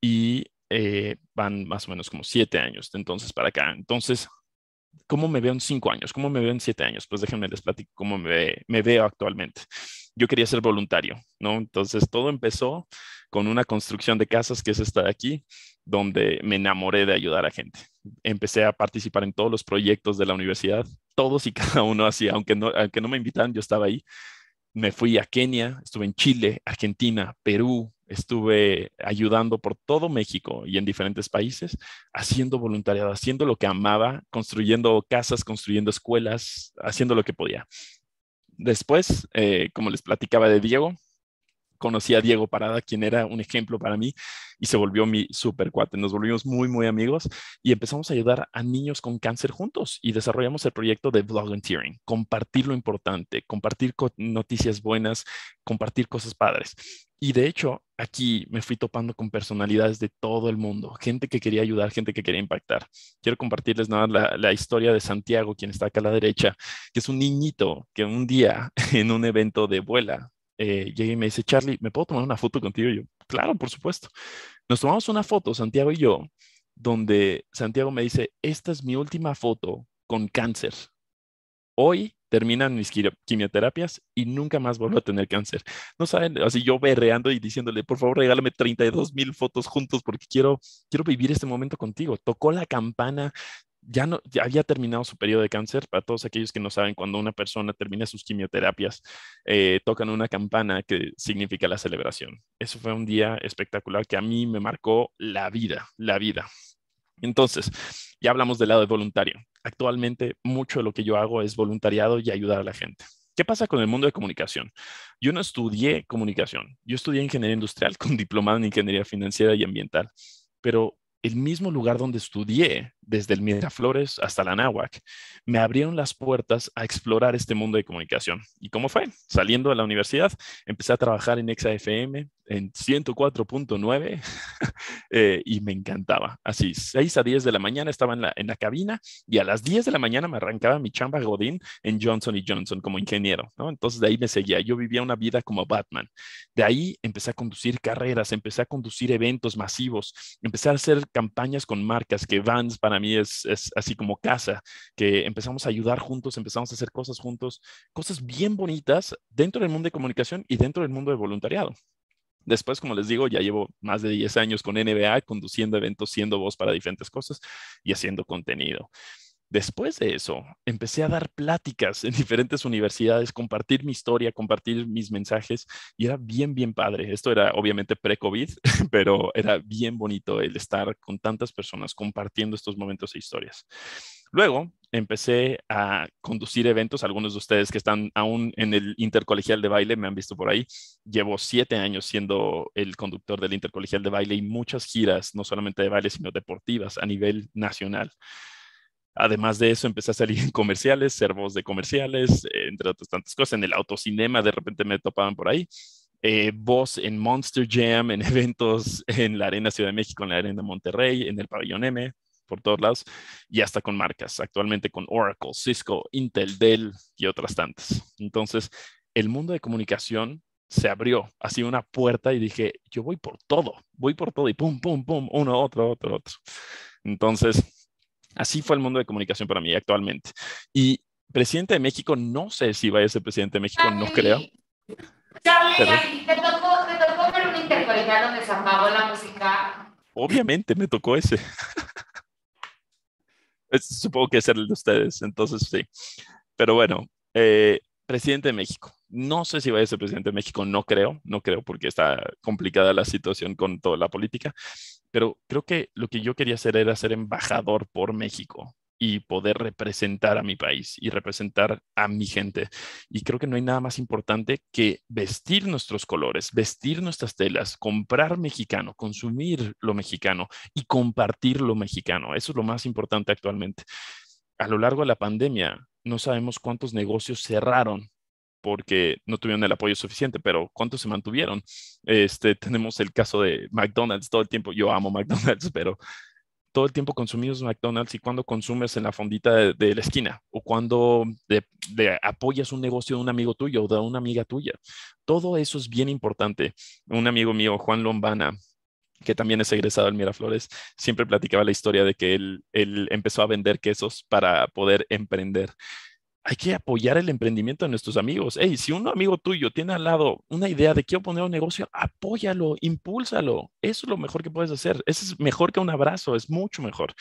y eh, van más o menos como siete años entonces para acá. Entonces, cómo me veo en cinco años, cómo me veo en siete años. Pues déjenme les platico cómo me, veo actualmente. Yo quería ser voluntario, ¿no? Entonces todo empezó con una construcción de casas que es esta de aquí, donde me enamoré de ayudar a gente. Empecé a participar en todos los proyectos de la universidad, todos y (laughs) cada uno así, aunque no, aunque no me invitan yo estaba ahí. Me fui a Kenia, estuve en Chile, Argentina, Perú, estuve ayudando por todo México y en diferentes países, haciendo voluntariado, haciendo lo que amaba, construyendo casas, construyendo escuelas, haciendo lo que podía. Después, eh, como les platicaba de Diego, conocí a Diego Parada, quien era un ejemplo para mí y se volvió mi super cuate. Nos volvimos muy, muy amigos y empezamos a ayudar a niños con cáncer juntos y desarrollamos el proyecto de volunteering, compartir lo importante, compartir noticias buenas, compartir cosas padres. Y de hecho, aquí me fui topando con personalidades de todo el mundo, gente que quería ayudar, gente que quería impactar. Quiero compartirles nada la, historia de Santiago, quien está acá a la derecha, que es un niñito que un día (laughs) en un evento de vuela eh, y me dice, Charlie, ¿me puedo tomar una foto contigo? yo, claro, por supuesto. Nos tomamos una foto, Santiago y yo, donde Santiago me dice, esta es mi última foto con cáncer. Hoy terminan mis quimioterapias y nunca más vuelvo a tener cáncer. No saben, así yo berreando y diciéndole, por favor, regálame 32 mil fotos juntos porque quiero, quiero vivir este momento contigo. Tocó la campana ya, no, había terminado su periodo de cáncer. Para todos aquellos que no saben, cuando una persona termina sus quimioterapias, eh, tocan una campana que significa la celebración. Eso fue un día espectacular que a mí me marcó la vida, la vida. Entonces, ya hablamos del lado de voluntario. Actualmente, mucho de lo que yo hago es voluntariado y ayudar a la gente. ¿Qué pasa con el mundo de comunicación? Yo no estudié comunicación, yo estudié ingeniería industrial (laughs) con diplomado en ingeniería financiera y ambiental, pero el mismo lugar donde estudié, desde el Miraflores hasta la Náhuac, me abrieron las puertas a explorar este mundo de comunicación. ¿Y cómo fue? Saliendo de la universidad, empecé a trabajar en ExaFM en 104.9 eh, y me encantaba. Así, 6 a 10 de la mañana estaba en la, cabina y a las 10 de la mañana me arrancaba mi chamba Godín en Johnson y Johnson como ingeniero, Entonces de ahí me seguía, yo vivía una vida como Batman. De ahí empecé a conducir carreras, empecé a conducir eventos masivos, empecé a hacer campañas con marcas, que Vans para mí es así como casa, que empezamos a ayudar juntos, empezamos a hacer cosas juntos, cosas bien bonitas dentro del mundo de comunicación y dentro del mundo de voluntariado. Después, como les digo, ya llevo más de 10 años con NBA, conduciendo eventos, siendo voz para diferentes cosas y haciendo contenido. Después de eso, empecé a dar pláticas en diferentes universidades, compartir mi historia, compartir mis mensajes y era bien, bien padre. Esto era obviamente pre-COVID, (laughs) pero era bien bonito el estar con tantas personas compartiendo estos momentos e historias. Luego empecé a conducir eventos. Algunos de ustedes que están aún en el intercolegial de baile me han visto por ahí. Llevo siete años siendo el conductor del intercolegial de baile y muchas giras, no solamente de baile, sino deportivas a nivel nacional. Además de eso, empecé a salir en comerciales, ser voz de comerciales, eh, entre otras tantas cosas. En el autocinema de repente me topaban por ahí. Eh, voz en Monster Jam, en (laughs) eventos en la Arena Ciudad de México, en la Arena Monterrey, en el Pabellón M, por todos lados, y hasta con marcas, actualmente con Oracle, Cisco, Intel, Dell y otras tantas. Entonces, el mundo de comunicación se abrió, así una puerta y dije, yo voy por todo, voy por todo y pum, pum, pum, uno, otro, otro, otro. Entonces, Así fue el mundo de comunicación para mí actualmente. Y presidente de México, no sé si vaya a ser presidente de México, no creo. ¿te, tocó, ver un donde se apagó la música? Obviamente me tocó ese. (laughs) Supongo que es el de ustedes, entonces sí. Pero bueno, eh, presidente de México. No sé si vaya a ser presidente de México, no creo, no creo porque está complicada la situación con toda la política, pero creo que lo que yo quería hacer era ser embajador por México y poder representar a mi país y representar a mi gente. Y creo que no hay nada más importante que vestir nuestros colores, vestir nuestras telas, comprar mexicano, consumir lo mexicano y compartir lo mexicano. Eso es lo más importante actualmente. A lo largo de la pandemia, no sabemos cuántos negocios cerraron porque no tuvieron el apoyo suficiente, pero ¿cuántos se mantuvieron? Este, (laughs) tenemos el caso de McDonald's todo el tiempo. Yo amo McDonald's, (laughs) pero todo el tiempo consumimos McDonald's y cuando consumes en la fondita de, la esquina o cuando de, apoyas un negocio de un amigo tuyo o de una amiga tuya. Todo eso es bien importante. Un amigo mío, Juan Lombana, que también es egresado al Miraflores, siempre platicaba la historia de que él empezó a vender quesos para poder emprender hay que apoyar el emprendimiento de nuestros amigos. Hey, si un amigo tuyo tiene al lado una idea de oponer poner un negocio, apóyalo, impúlsalo. Eso es lo mejor que puedes hacer. Eso es mejor que un abrazo, es mucho mejor.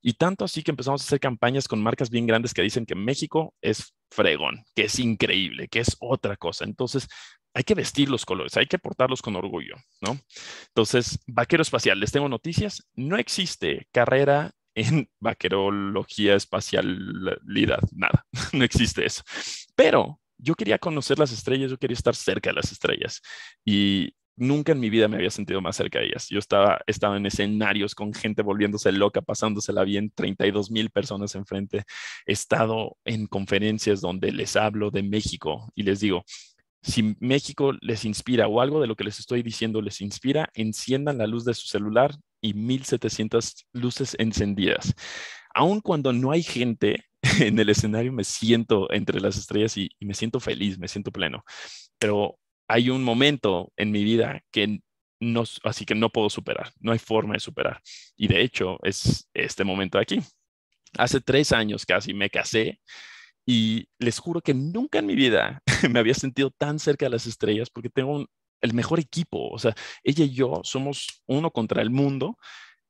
Y tanto así que empezamos a hacer campañas con marcas bien grandes que dicen que México es fregón, que es increíble, que es otra cosa. Entonces, hay que vestir los colores, hay que portarlos con orgullo, ¿no? Entonces, vaquero espacial, les tengo noticias. No existe carrera en vaquerología espacialidad, nada, (laughs) no existe eso. Pero yo quería conocer las estrellas, yo quería estar cerca de las estrellas y nunca en mi vida me había sentido más cerca de ellas. Yo estaba, estaba en escenarios con gente volviéndose loca, pasándosela bien, 32 mil personas enfrente. He estado en conferencias donde les hablo de México y les digo, si México les inspira o algo de lo que les estoy diciendo les inspira, enciendan la luz de su celular, y 1700 luces encendidas. Aun cuando no hay gente (laughs) en el escenario, me siento entre las estrellas y, me siento feliz, me siento pleno. Pero hay un momento en mi vida que no, así que no puedo superar, no hay forma de superar. Y de hecho es este momento aquí. Hace tres años casi me casé y les juro que nunca en mi vida (laughs) me había sentido tan cerca de las estrellas porque tengo un el mejor equipo. O sea, ella y yo somos uno contra el mundo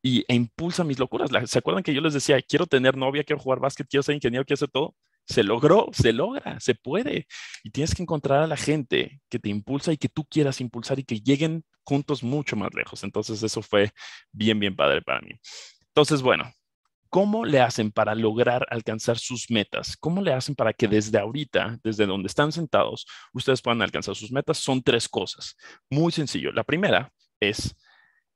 y, e impulsa mis locuras. ¿Se acuerdan que yo les decía, quiero tener novia, quiero jugar básquet, quiero ser ingeniero, quiero hacer todo? Se logró, se logra, se puede. Y tienes que encontrar a la gente que te impulsa y que tú quieras impulsar y que lleguen juntos mucho más lejos. Entonces eso fue bien, bien padre para mí. Entonces, bueno, ¿Cómo le hacen para lograr alcanzar sus metas? ¿Cómo le hacen para que desde ahorita, desde donde están sentados, ustedes puedan alcanzar sus metas? Son tres cosas. Muy sencillo. La primera es,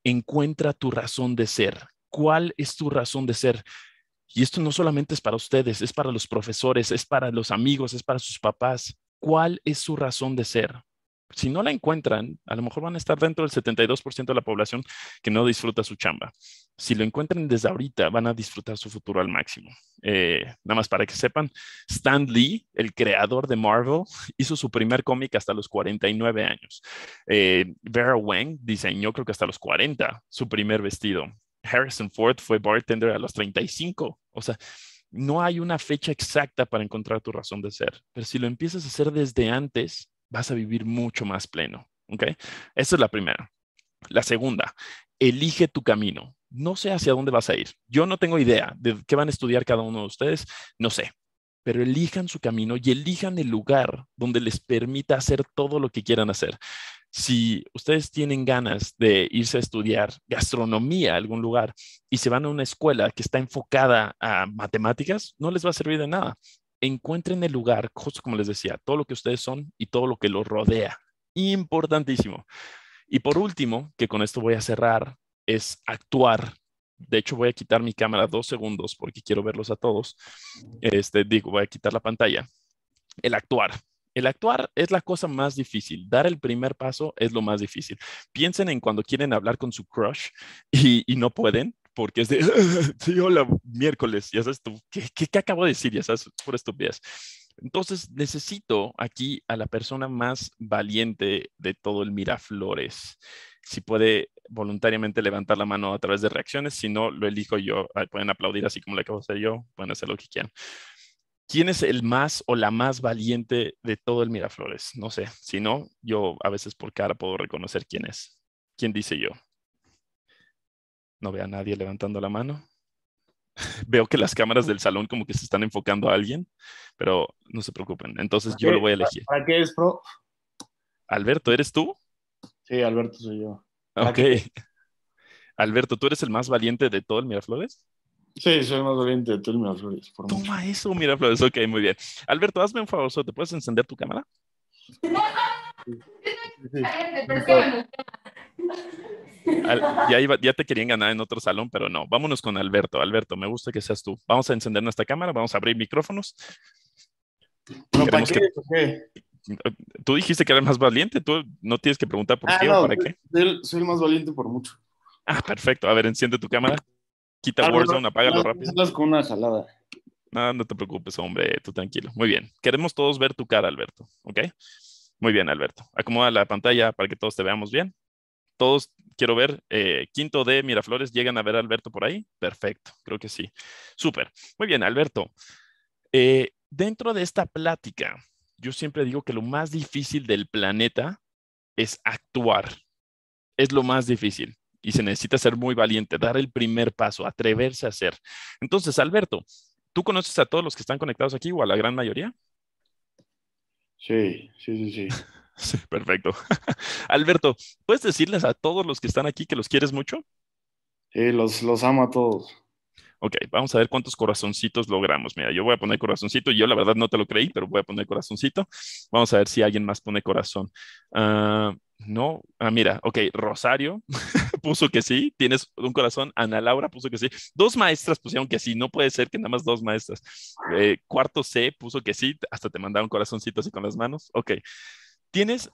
encuentra tu razón de ser. ¿Cuál es tu razón de ser? Y esto no solamente es para ustedes, es para los profesores, es para los amigos, es para sus papás. ¿Cuál es su razón de ser? si no la encuentran, a lo mejor van a estar dentro del 72% de la población que no disfruta su chamba. Si lo encuentran desde ahorita, van a disfrutar su futuro al máximo. Eh, nada más para que sepan, Stan Lee, el creador de Marvel, (laughs) hizo su primer cómic hasta los 49 años. Eh, Vera Wang diseñó, creo que hasta los 40, su primer vestido. Harrison Ford fue bartender a los 35. O sea, no hay una fecha exacta para encontrar tu razón de ser, pero si lo empiezas a hacer desde antes, vas a vivir mucho más pleno. ¿Ok? Esa es la primera. La segunda, elige tu camino. No sé hacia dónde vas a ir. Yo no tengo idea de qué van a estudiar cada uno de ustedes. No sé. Pero elijan su camino y elijan el lugar donde les permita hacer todo lo que quieran hacer. Si ustedes tienen ganas de irse a estudiar gastronomía a algún lugar y se van a una escuela que está enfocada a matemáticas, no les va a servir de nada encuentren el lugar, justo como les decía, todo lo que ustedes son y todo lo que los rodea. Importantísimo. Y por último, que con esto voy a cerrar, es actuar. De hecho, voy a quitar mi cámara dos segundos porque quiero verlos a todos. Este, digo, voy a quitar la pantalla. El actuar. El actuar es la cosa más difícil. Dar el primer paso es lo más difícil. Piensen en cuando quieren hablar con su crush y no pueden porque es de, (laughs) sí, hola, miércoles, ya sabes tú, ¿qué, acabo de decir? Ya sabes, por estupidez. Entonces, necesito aquí a la persona más valiente de todo el Miraflores. Si puede voluntariamente levantar la mano a través de reacciones, si no, lo elijo yo. Pueden aplaudir así como le acabo de hacer yo, pueden hacer lo que quieran. ¿Quién es el más o la más valiente de todo el Miraflores? No sé, si no, yo a veces por cara puedo reconocer quién es. ¿Quién dice yo? No veo a nadie levantando la mano. (laughs) veo que las cámaras del salón como que se están enfocando a alguien, pero no se preocupen. Entonces yo lo voy a elegir. ¿Para, qué es, pro? Alberto, ¿eres tú? Sí, Alberto soy yo. Ok. Alberto, ¿tú eres el más valiente de todo el Miraflores? Sí, soy el más valiente de todo el Miraflores. Toma eso, Miraflores. Ok, muy bien. Alberto, hazme un favor, ¿te puedes encender tu cámara? Sí, ya, te querían ganar en otro salón, pero no. Vámonos con Alberto. Alberto, me gusta que seas tú. Vamos a encender nuestra cámara, vamos a abrir micrófonos. Tú dijiste que eras más valiente, tú no tienes que preguntar por ah, qué o para soy, qué. Soy el más valiente por mucho. Ah, perfecto. A ver, enciende tu cámara. Quita ah, WordZone, apágalo rápido. No, no te preocupes, hombre, tú tranquilo. Muy bien. Queremos todos ver tu cara, Alberto, ¿ok? Muy bien, Alberto. Acomoda la pantalla para que todos te veamos bien todos quiero ver. Eh, quinto de Miraflores, ¿llegan a ver a Alberto por ahí? Perfecto, creo que sí. Súper. Muy bien, Alberto. Eh, dentro de esta plática, yo siempre digo que lo más difícil del planeta es actuar. Es lo más difícil. Y se necesita ser muy valiente, dar el primer paso, atreverse a hacer. Entonces, Alberto, ¿tú conoces a todos los que están conectados aquí o a la gran mayoría? Sí, sí, sí, sí. (laughs) perfecto. (laughs) Alberto, ¿puedes decirles a todos los que están aquí que los quieres mucho? Sí, los, los amo a todos. Ok, vamos a ver cuántos corazoncitos logramos. Mira, yo voy a poner corazoncito. Yo la verdad no te lo creí, pero voy a poner corazoncito. Vamos a ver si alguien más pone corazón. Ah, no, ah, mira, ok, Rosario (laughs) puso que sí. Tienes un corazón. Ana Laura puso que sí. Dos maestras pusieron que sí. No puede ser que nada más dos maestras. Eh, cuarto C puso que sí. Hasta te mandaron corazoncitos así con las manos. Ok tienes,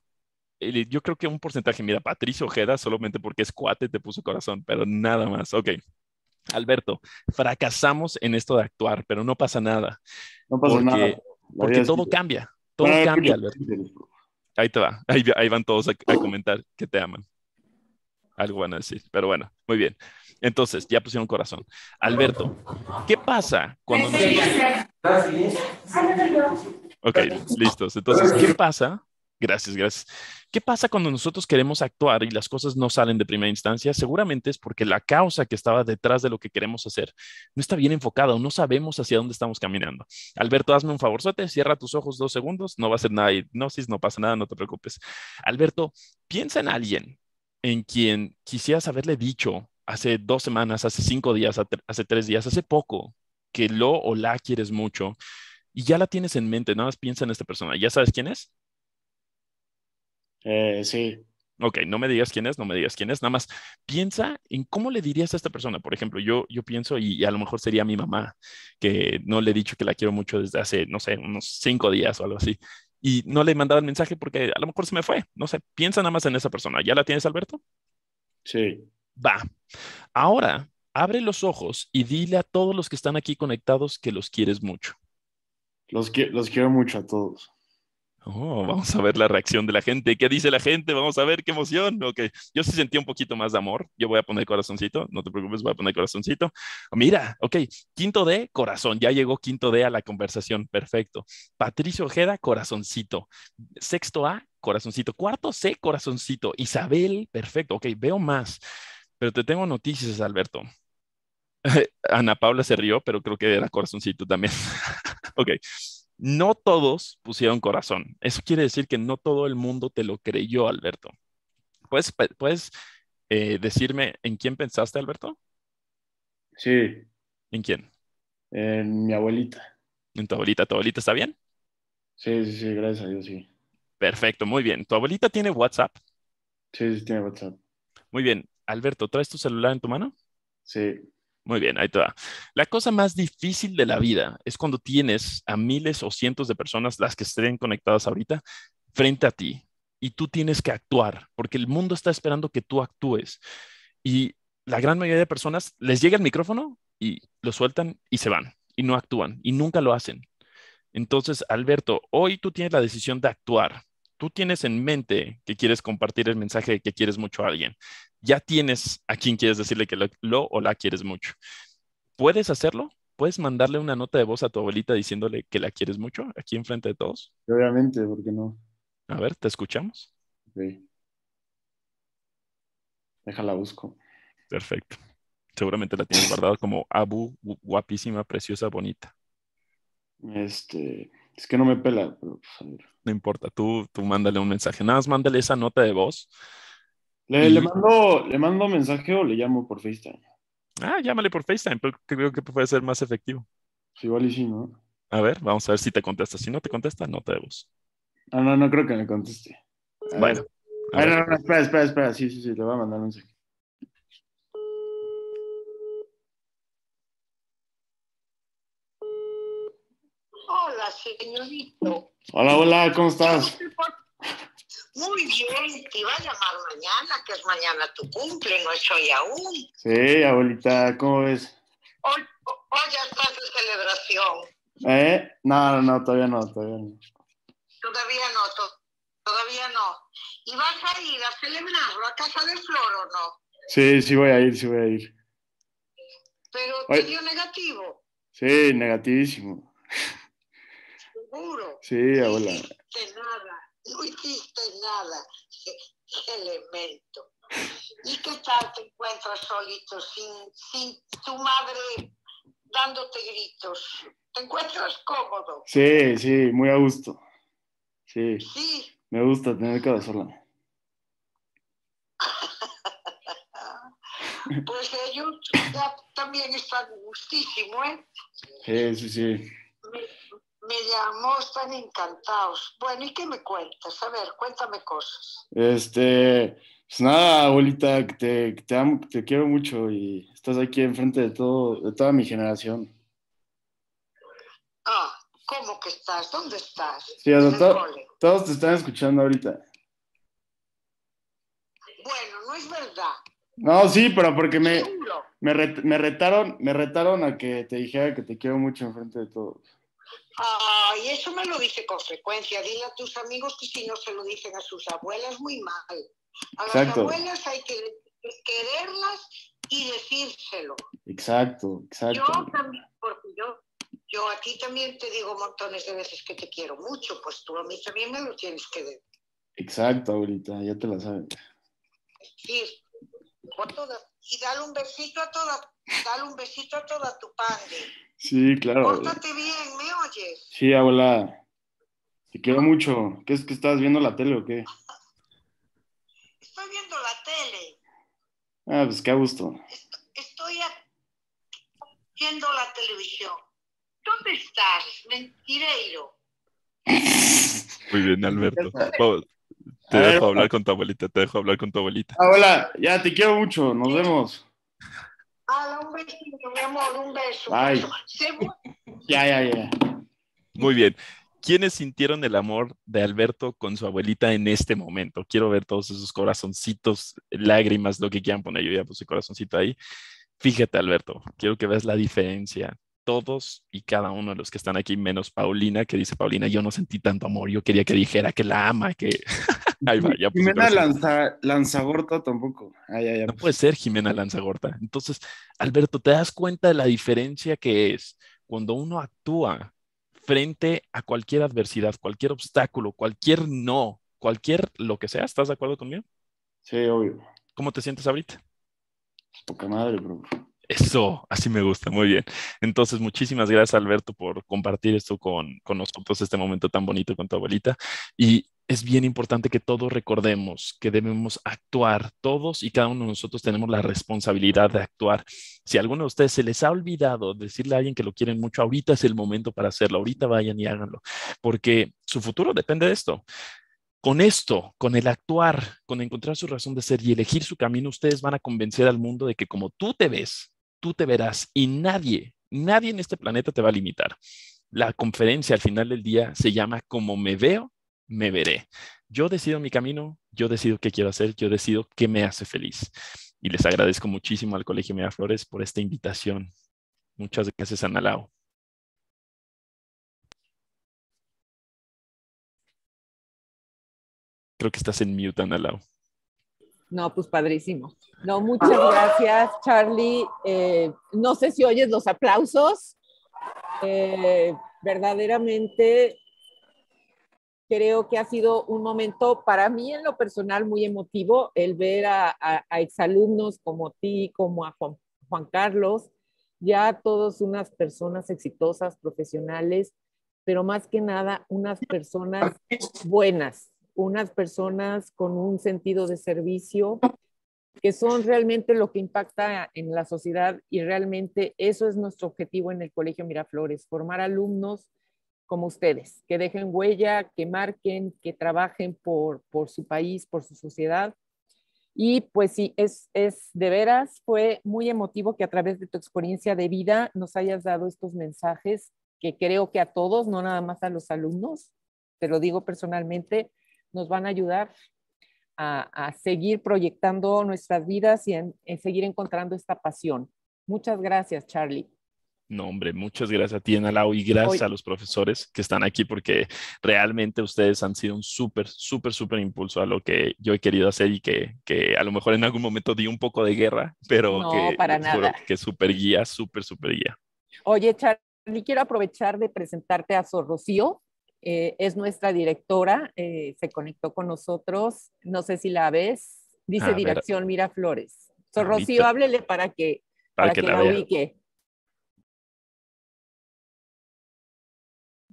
eh, yo creo que un porcentaje, mira, Patricio Ojeda solamente porque es cuate te puso corazón, pero nada más, ok. Alberto, fracasamos en esto de actuar, pero no pasa nada. No pasa nada. Porque todo cambia, todo cambia, Alberto. Ahí te va, ahí, van todos a, comentar que te aman algo van a decir, pero bueno, muy bien. Entonces, ya pusieron corazón. Alberto, ¿qué pasa cuando... Ok, listos. Entonces, ¿qué pasa Gracias, gracias. ¿Qué pasa cuando nosotros queremos actuar y las cosas no salen de primera instancia? Seguramente es porque la causa que estaba detrás de lo que queremos hacer no está bien enfocada o no sabemos hacia dónde estamos caminando. Alberto, hazme un favor, favorzote, cierra tus ojos dos segundos, no va a ser nada de hipnosis, no pasa nada, no te preocupes. Alberto, piensa en alguien en quien quisieras haberle dicho hace dos semanas, hace cinco días, hace tres días, hace poco, que lo o la quieres mucho y ya la tienes en mente, nada más piensa en esta persona, ¿ya sabes quién es? Eh, sí. Ok, no me digas quién es, no me digas quién es, nada más piensa en cómo le dirías a esta persona. Por ejemplo, yo, yo pienso y, a lo mejor sería mi mamá, que no le he dicho que la quiero mucho desde hace, no sé, unos cinco días o algo así. Y no le mandado el mensaje porque a lo mejor se me fue. No sé, piensa nada más en esa persona. ¿Ya la tienes, Alberto? Sí. Va. Ahora, abre los ojos y dile a todos los que están aquí conectados que los quieres mucho. Los, los quiero mucho a todos. Oh, vamos a ver la reacción de la gente. ¿Qué dice la gente? Vamos a ver qué emoción. Ok, yo sí sentí un poquito más de amor. Yo voy a poner corazoncito, no te preocupes, voy a poner corazoncito. Mira, ok, quinto D, corazón. Ya llegó quinto D a la conversación, perfecto. Patricio Ojeda, corazoncito. Sexto A, corazoncito. Cuarto C, corazoncito. Isabel, perfecto. Ok, veo más. Pero te tengo noticias, Alberto. (laughs) Ana Paula se rió, pero creo que era corazoncito también. (laughs) ok, no todos pusieron corazón. Eso quiere decir que no todo el mundo te lo creyó, Alberto. ¿Puedes, puedes eh, decirme en quién pensaste, Alberto? Sí. ¿En quién? En mi abuelita. ¿En tu abuelita? ¿Tu abuelita está bien? Sí, sí, sí, gracias a Dios, sí. Perfecto, muy bien. ¿Tu abuelita tiene WhatsApp? Sí, sí, tiene WhatsApp. Muy bien. Alberto, ¿traes tu celular en tu mano? Sí. Muy bien, ahí te La cosa más difícil de la vida es cuando tienes a miles o cientos de personas, las que estén conectadas ahorita, frente a ti y tú tienes que actuar porque el mundo está esperando que tú actúes. Y la gran mayoría de personas les llega el micrófono y lo sueltan y se van y no actúan y nunca lo hacen. Entonces, Alberto, hoy tú tienes la decisión de actuar. Tú tienes en mente que quieres compartir el mensaje de que quieres mucho a alguien ya tienes a quien quieres decirle que lo, o la quieres mucho. ¿Puedes hacerlo? ¿Puedes mandarle una nota de voz a tu abuelita diciéndole que la quieres mucho aquí enfrente de todos? Obviamente, ¿por qué no. A ver, ¿te escuchamos? Sí. Déjala, busco. Perfecto. Seguramente la tienes guardada como Abu, guapísima, preciosa, bonita. Este, es que no me pela, pero pues, No importa, tú, tú mándale un mensaje. Nada más mándale esa nota de voz le, le, mando, mensaje o le llamo por FaceTime. Ah, llámale por FaceTime, pero creo que puede ser más efectivo. Igual y sí, ¿no? A ver, vamos a ver si te contesta. Si no te contesta, no te debo. Ah, no, no creo que me conteste. bueno. A ver, no, no, espera, espera, espera. Sí, sí, sí, le voy a mandar un mensaje. Hola, señorito. Hola, hola, ¿cómo estás? Muy bien, te iba a llamar mañana, que es mañana tu cumple, no es hoy aún. Sí, abuelita, ¿cómo ves? Hoy, hoy ya estás de celebración. ¿Eh? No, no, no, todavía no, todavía no. Todavía no, todavía no. ¿Y vas a ir a celebrarlo a Casa de Flor o no? Sí, sí voy a ir, sí voy a ir. ¿Pero te dio negativo? Sí, negativísimo. ¿Seguro? Sí, abuela. De nada no hiciste nada, qué, elemento. ¿Y qué tal te encuentras solito, sin, sin tu madre dándote gritos? ¿Te encuentras cómodo? Sí, sí, muy a gusto. Sí. Sí. Me gusta tener (laughs) pues que sola. pues ellos también están gustísimo, ¿eh? Sí, sí, sí. Me llamó, están encantados. Bueno, ¿y qué me cuentas? A ver, cuéntame cosas. Este, pues nada, abuelita, que te, te amo, te quiero mucho y estás aquí enfrente de todo, de toda mi generación. Ah, ¿cómo que estás? ¿Dónde estás? Sí, todos te están escuchando ahorita. Bueno, no es verdad. No, sí, pero porque me, me, me, retaron, me retaron a que te dijera que te quiero mucho enfrente de todos y eso me lo dice con frecuencia. Dile a tus amigos que si no se lo dicen a sus abuelas, muy mal. A las abuelas hay que quererlas y decírselo. Exacto, exacto. Yo también, porque yo, yo también te digo montones de veces que te quiero mucho, pues tú a mí también me lo tienes que decir. Exacto, ahorita, ya te la sabes. Sí, por todas y dale un besito a toda, dale un besito a toda tu padre. Sí, claro. Pórtate bien, ¿me oyes? Sí, hola. Te quiero mucho. ¿Qué es que estás viendo la tele o qué? Estoy viendo la tele. Ah, pues qué gusto. Estoy viendo la televisión. ¿Dónde estás, mentireiro? Muy bien, Alberto. (laughs) Vamos. Te dejo hablar con tu abuelita, te dejo hablar con tu abuelita. Ah, hola, ya te quiero mucho, nos vemos. un beso, mi amor, un beso. Ay. Ya, ya, ya. Muy bien. ¿Quiénes sintieron el amor de Alberto con su abuelita en este momento? Quiero ver todos esos corazoncitos, lágrimas, lo que quieran poner. Yo ya puse corazoncito ahí. Fíjate, Alberto, quiero que veas la diferencia. Todos y cada uno de los que están aquí, menos Paulina, que dice Paulina, yo no sentí tanto amor, yo quería que dijera que la ama, que... Jimena Lanza, Lanzagorta tampoco. No puede ser Jimena Lanzagorta. Entonces, Alberto, ¿te das cuenta de la diferencia que es cuando uno actúa frente a cualquier adversidad, cualquier obstáculo, cualquier no, cualquier lo que sea? ¿Estás de acuerdo conmigo? Sí, obvio. ¿Cómo te sientes ahorita? Pues poca madre, bro. Eso, así me gusta, muy bien. Entonces, muchísimas gracias Alberto por compartir esto con, con nosotros, este momento tan bonito con tu abuelita. Y es bien importante que todos recordemos que debemos actuar, todos y cada uno de nosotros tenemos la responsabilidad de actuar. Si alguno de ustedes se les ha olvidado decirle a alguien que lo quieren mucho, ahorita es el momento para hacerlo, ahorita vayan y háganlo, porque su futuro depende de esto. Con esto, con el actuar, con encontrar su razón de ser y elegir su camino, ustedes van a convencer al mundo de que como tú te ves, tú te verás y nadie, nadie en este planeta te va a limitar. La conferencia al final del día se llama Como me veo, me veré. Yo decido mi camino, yo decido qué quiero hacer, yo decido qué me hace feliz. Y les agradezco muchísimo al Colegio Flores por esta invitación. Muchas gracias, Ana Creo que estás en mute, Ana no, pues padrísimo. No, muchas gracias, Charlie. Eh, no sé si oyes los aplausos. Eh, verdaderamente creo que ha sido un momento para mí en lo personal muy emotivo el ver a, exalumnos como ti, como a Juan, Juan Carlos, ya todos unas personas exitosas, profesionales, pero más que nada unas personas buenas, unas personas con un sentido de servicio, que son realmente lo que impacta en la sociedad y realmente eso es nuestro objetivo en el Colegio Miraflores, formar alumnos como ustedes, que dejen huella, que marquen, que trabajen por, por su país, por su sociedad. Y pues sí, es, es de veras, fue muy emotivo que a través de tu experiencia de vida nos hayas dado estos mensajes que creo que a todos, no nada más a los alumnos, te lo digo personalmente, nos van a ayudar a, seguir proyectando nuestras vidas y en, seguir encontrando esta pasión. Muchas gracias, Charlie. No, hombre, muchas gracias a ti, y gracias a los profesores que están aquí porque realmente ustedes han sido un súper, súper, súper impulso a lo que yo he querido hacer y que, a lo mejor en algún momento di un poco de guerra, pero que, para que súper guía, súper, súper guía. Oye, Charlie, quiero aprovechar de presentarte a Sor Rocío, eh, es nuestra directora, eh, se conectó con nosotros, no sé si la ves, dice Dirección Miraflores. So, ah, Rocío, háblele para que, para, que, la, ubique.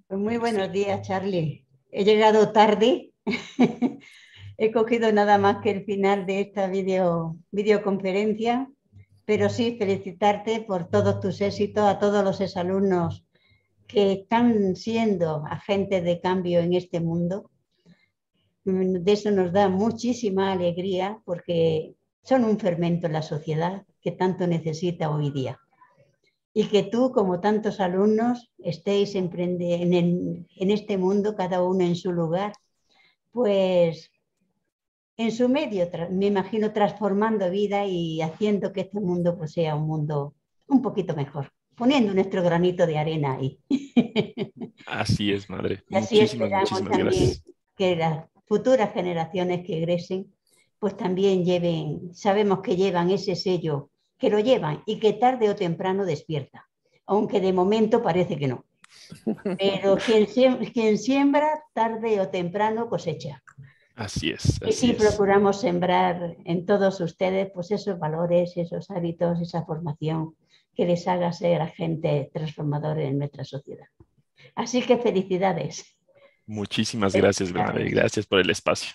Pues muy buenos días, Charlie. He llegado tarde. (laughs) He cogido nada más que el final de esta video, videoconferencia, pero sí felicitarte por todos tus éxitos, a todos los exalumnos que están siendo agentes de cambio en este mundo. Mm, de eso nos da muchísima alegría porque son un fermento en la sociedad que tanto necesita hoy día. Y que tú, como tantos alumnos, estéis en, en, en este mundo, cada uno en su lugar, pues en su medio, me imagino transformando vida y haciendo que este mundo pues, sea un mundo un poquito mejor poniendo nuestro granito de arena ahí. Así es, madre. (laughs) así muchísimas, que las futuras generaciones que egresen, pues también lleven, sabemos que llevan ese sello, que lo llevan y que tarde o temprano despierta, aunque de momento parece que no. (laughs) Pero quien siembra, tarde o temprano cosecha. Así es. y si procuramos sembrar en todos ustedes, pues esos valores, esos hábitos, esa formación, que les haga ser agente transformador en nuestra sociedad. Así que felicidades. Muchísimas gracias, Bernadette. Gracias por el espacio.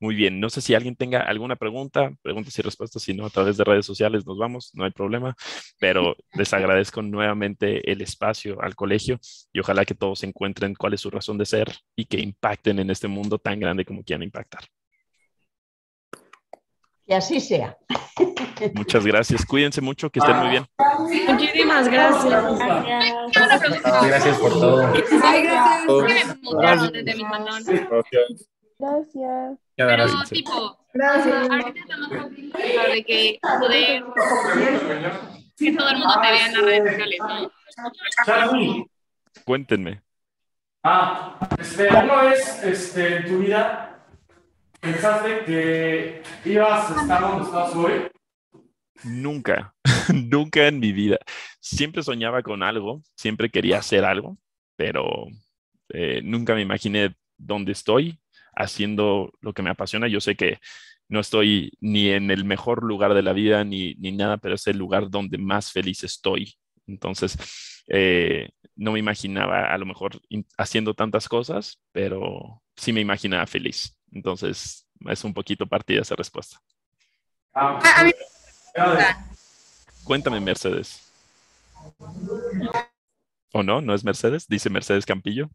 Muy bien, no sé si alguien tenga alguna pregunta, preguntas y respuestas, si no, a través de redes sociales nos vamos, no hay problema, pero (laughs) les agradezco nuevamente el espacio al colegio y ojalá que todos encuentren cuál es su razón de ser y que impacten en este mundo tan grande como quieran impactar y así sea. Muchas gracias. Cuídense mucho, que estén muy bien. Muchísimas gracias. Gracias, por todo. gracias. Gracias. Pero tipo, gracias. ahorita estamos el mundo te vea en las redes sociales, ¿no? Cuéntenme. Ah, este, es este, tu vida ¿Pensaste que ibas a estar donde estás hoy? Nunca, (laughs) nunca en mi vida. Siempre soñaba con algo, siempre quería hacer algo, pero eh, nunca me imaginé dónde estoy haciendo lo que me apasiona. Yo sé que no estoy ni en el mejor lugar de la vida ni, nada, pero es el lugar donde más feliz estoy. Entonces, eh, no me imaginaba a lo mejor haciendo tantas cosas, pero sí me imaginaba feliz. Entonces, es un poquito partida esa respuesta. Ah, ah, Cuéntame, Mercedes. ¿O no? ¿No es Mercedes? Dice Mercedes Campillo.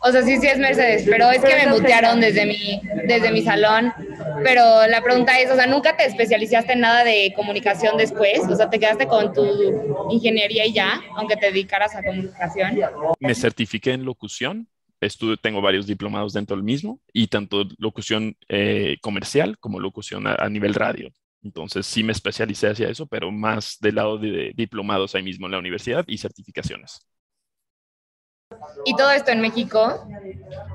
O sea, sí, sí es Mercedes, pero es que me mutearon desde mi, desde mi salón. Pero la pregunta es, o sea, ¿nunca te especializaste en nada de comunicación después? O sea, ¿te quedaste con tu ingeniería y ya, aunque te dedicaras a comunicación? Me certifiqué en locución estudio, tengo varios diplomados dentro del mismo y tanto locución eh, comercial como locución a, nivel radio. Entonces sí me especialicé hacia eso, pero más del lado de diplomados ahí mismo en la universidad y certificaciones. Y todo esto en México.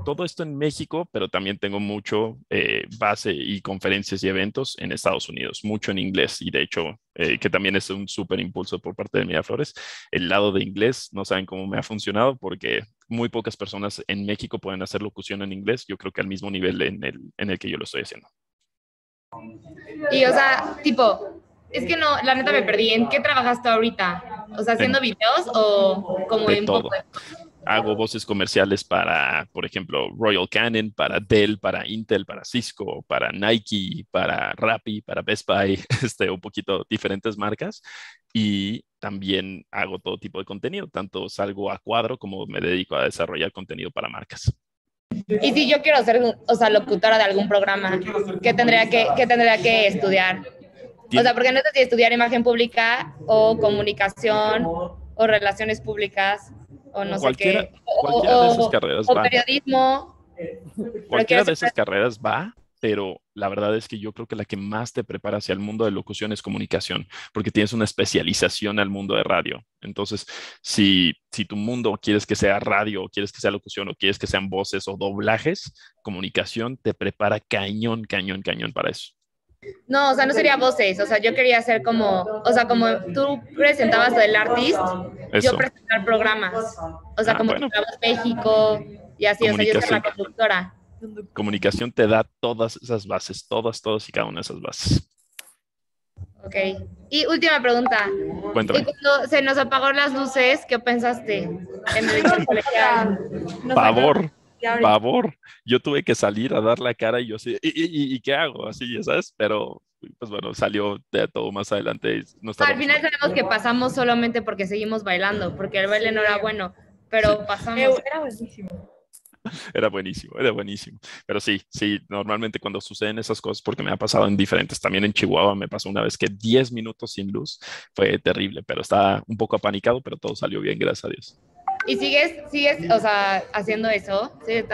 Todo esto en México, pero también tengo mucho eh, base y conferencias y eventos en Estados Unidos, mucho en inglés y de hecho, eh, que también es un súper impulso por parte de Miraflores. El lado de inglés, no saben cómo me ha funcionado porque muy pocas personas en México pueden hacer locución en inglés, yo creo que al mismo nivel en el, en el que yo lo estoy haciendo. Y o sea, tipo, es que no, la neta me perdí, ¿en qué trabajas tú ahorita? O sea, haciendo videos o como en Poco hago voces comerciales para, por ejemplo, Royal Canon, para Dell, para Intel, para Cisco, para Nike, para Rappi, para Best Buy, (laughs) este, un poquito diferentes marcas. Y también hago todo tipo de contenido, tanto salgo a cuadro como me dedico a desarrollar contenido para marcas. Y si yo quiero ser, o sea, locutora de algún programa, ¿qué tendría que, qué tendría que estudiar? O sea, porque no sé si estudiar imagen pública o comunicación o relaciones públicas o no sé qué. de esas carreras va. periodismo. Cualquiera de esas carreras va, pero la verdad es que yo creo que la que más te prepara hacia el mundo de locución es comunicación, porque tienes una especialización al mundo de radio. Entonces, si, si tu mundo quieres que sea radio, o quieres que sea locución, o quieres que sean voces o doblajes, comunicación te prepara cañón, cañón, cañón para eso. No, o sea, no sería voces, o sea, yo quería ser como, o sea, como tú presentabas el artist, yo presentar programas, o sea, como México y así, o sea, yo soy la conductora. Comunicación te da todas esas bases, todas, todas y cada una de esas bases. Ok. Y última pregunta. Cuéntame. cuando se nos apagaron las luces, qué pensaste? En Favor favor, yo tuve que salir a dar la cara y yo así, ¿y, qué hago? Así, ya sabes, pero pues bueno, salió de todo más adelante. No Al final sabemos que pasamos solamente porque seguimos bailando, porque el baile no era bueno, pero pasamos. Eh, era buenísimo. (laughs) Era buenísimo, era buenísimo. Pero sí, sí, normalmente cuando suceden esas cosas, porque me ha pasado en diferentes, también en Chihuahua me pasó una vez que 10 minutos sin luz fue terrible, pero estaba un poco apanicado, pero todo salió bien, gracias a Dios. ¿Y sigues, sigues, o sea, haciendo eso? ¿Sigues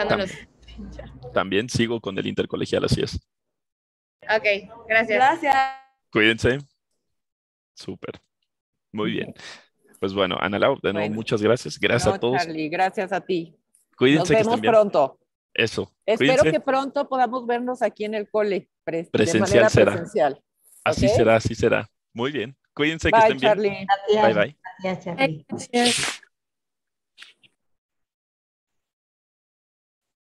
También sigo con el intercolegial, así es. Ok, gracias. Gracias. Cuídense. Súper. Muy bien. Pues bueno, Ana Laura, de nuevo, muchas gracias. Gracias a todos. Charlie, gracias a ti. Cuídense. Nos vemos pronto. Eso. Espero que pronto podamos vernos aquí en el cole. presencial será. Así será, así será. Muy bien. Cuídense que estén bien. Gracias. Bye, bye. Gracias, Charlie. Gracias.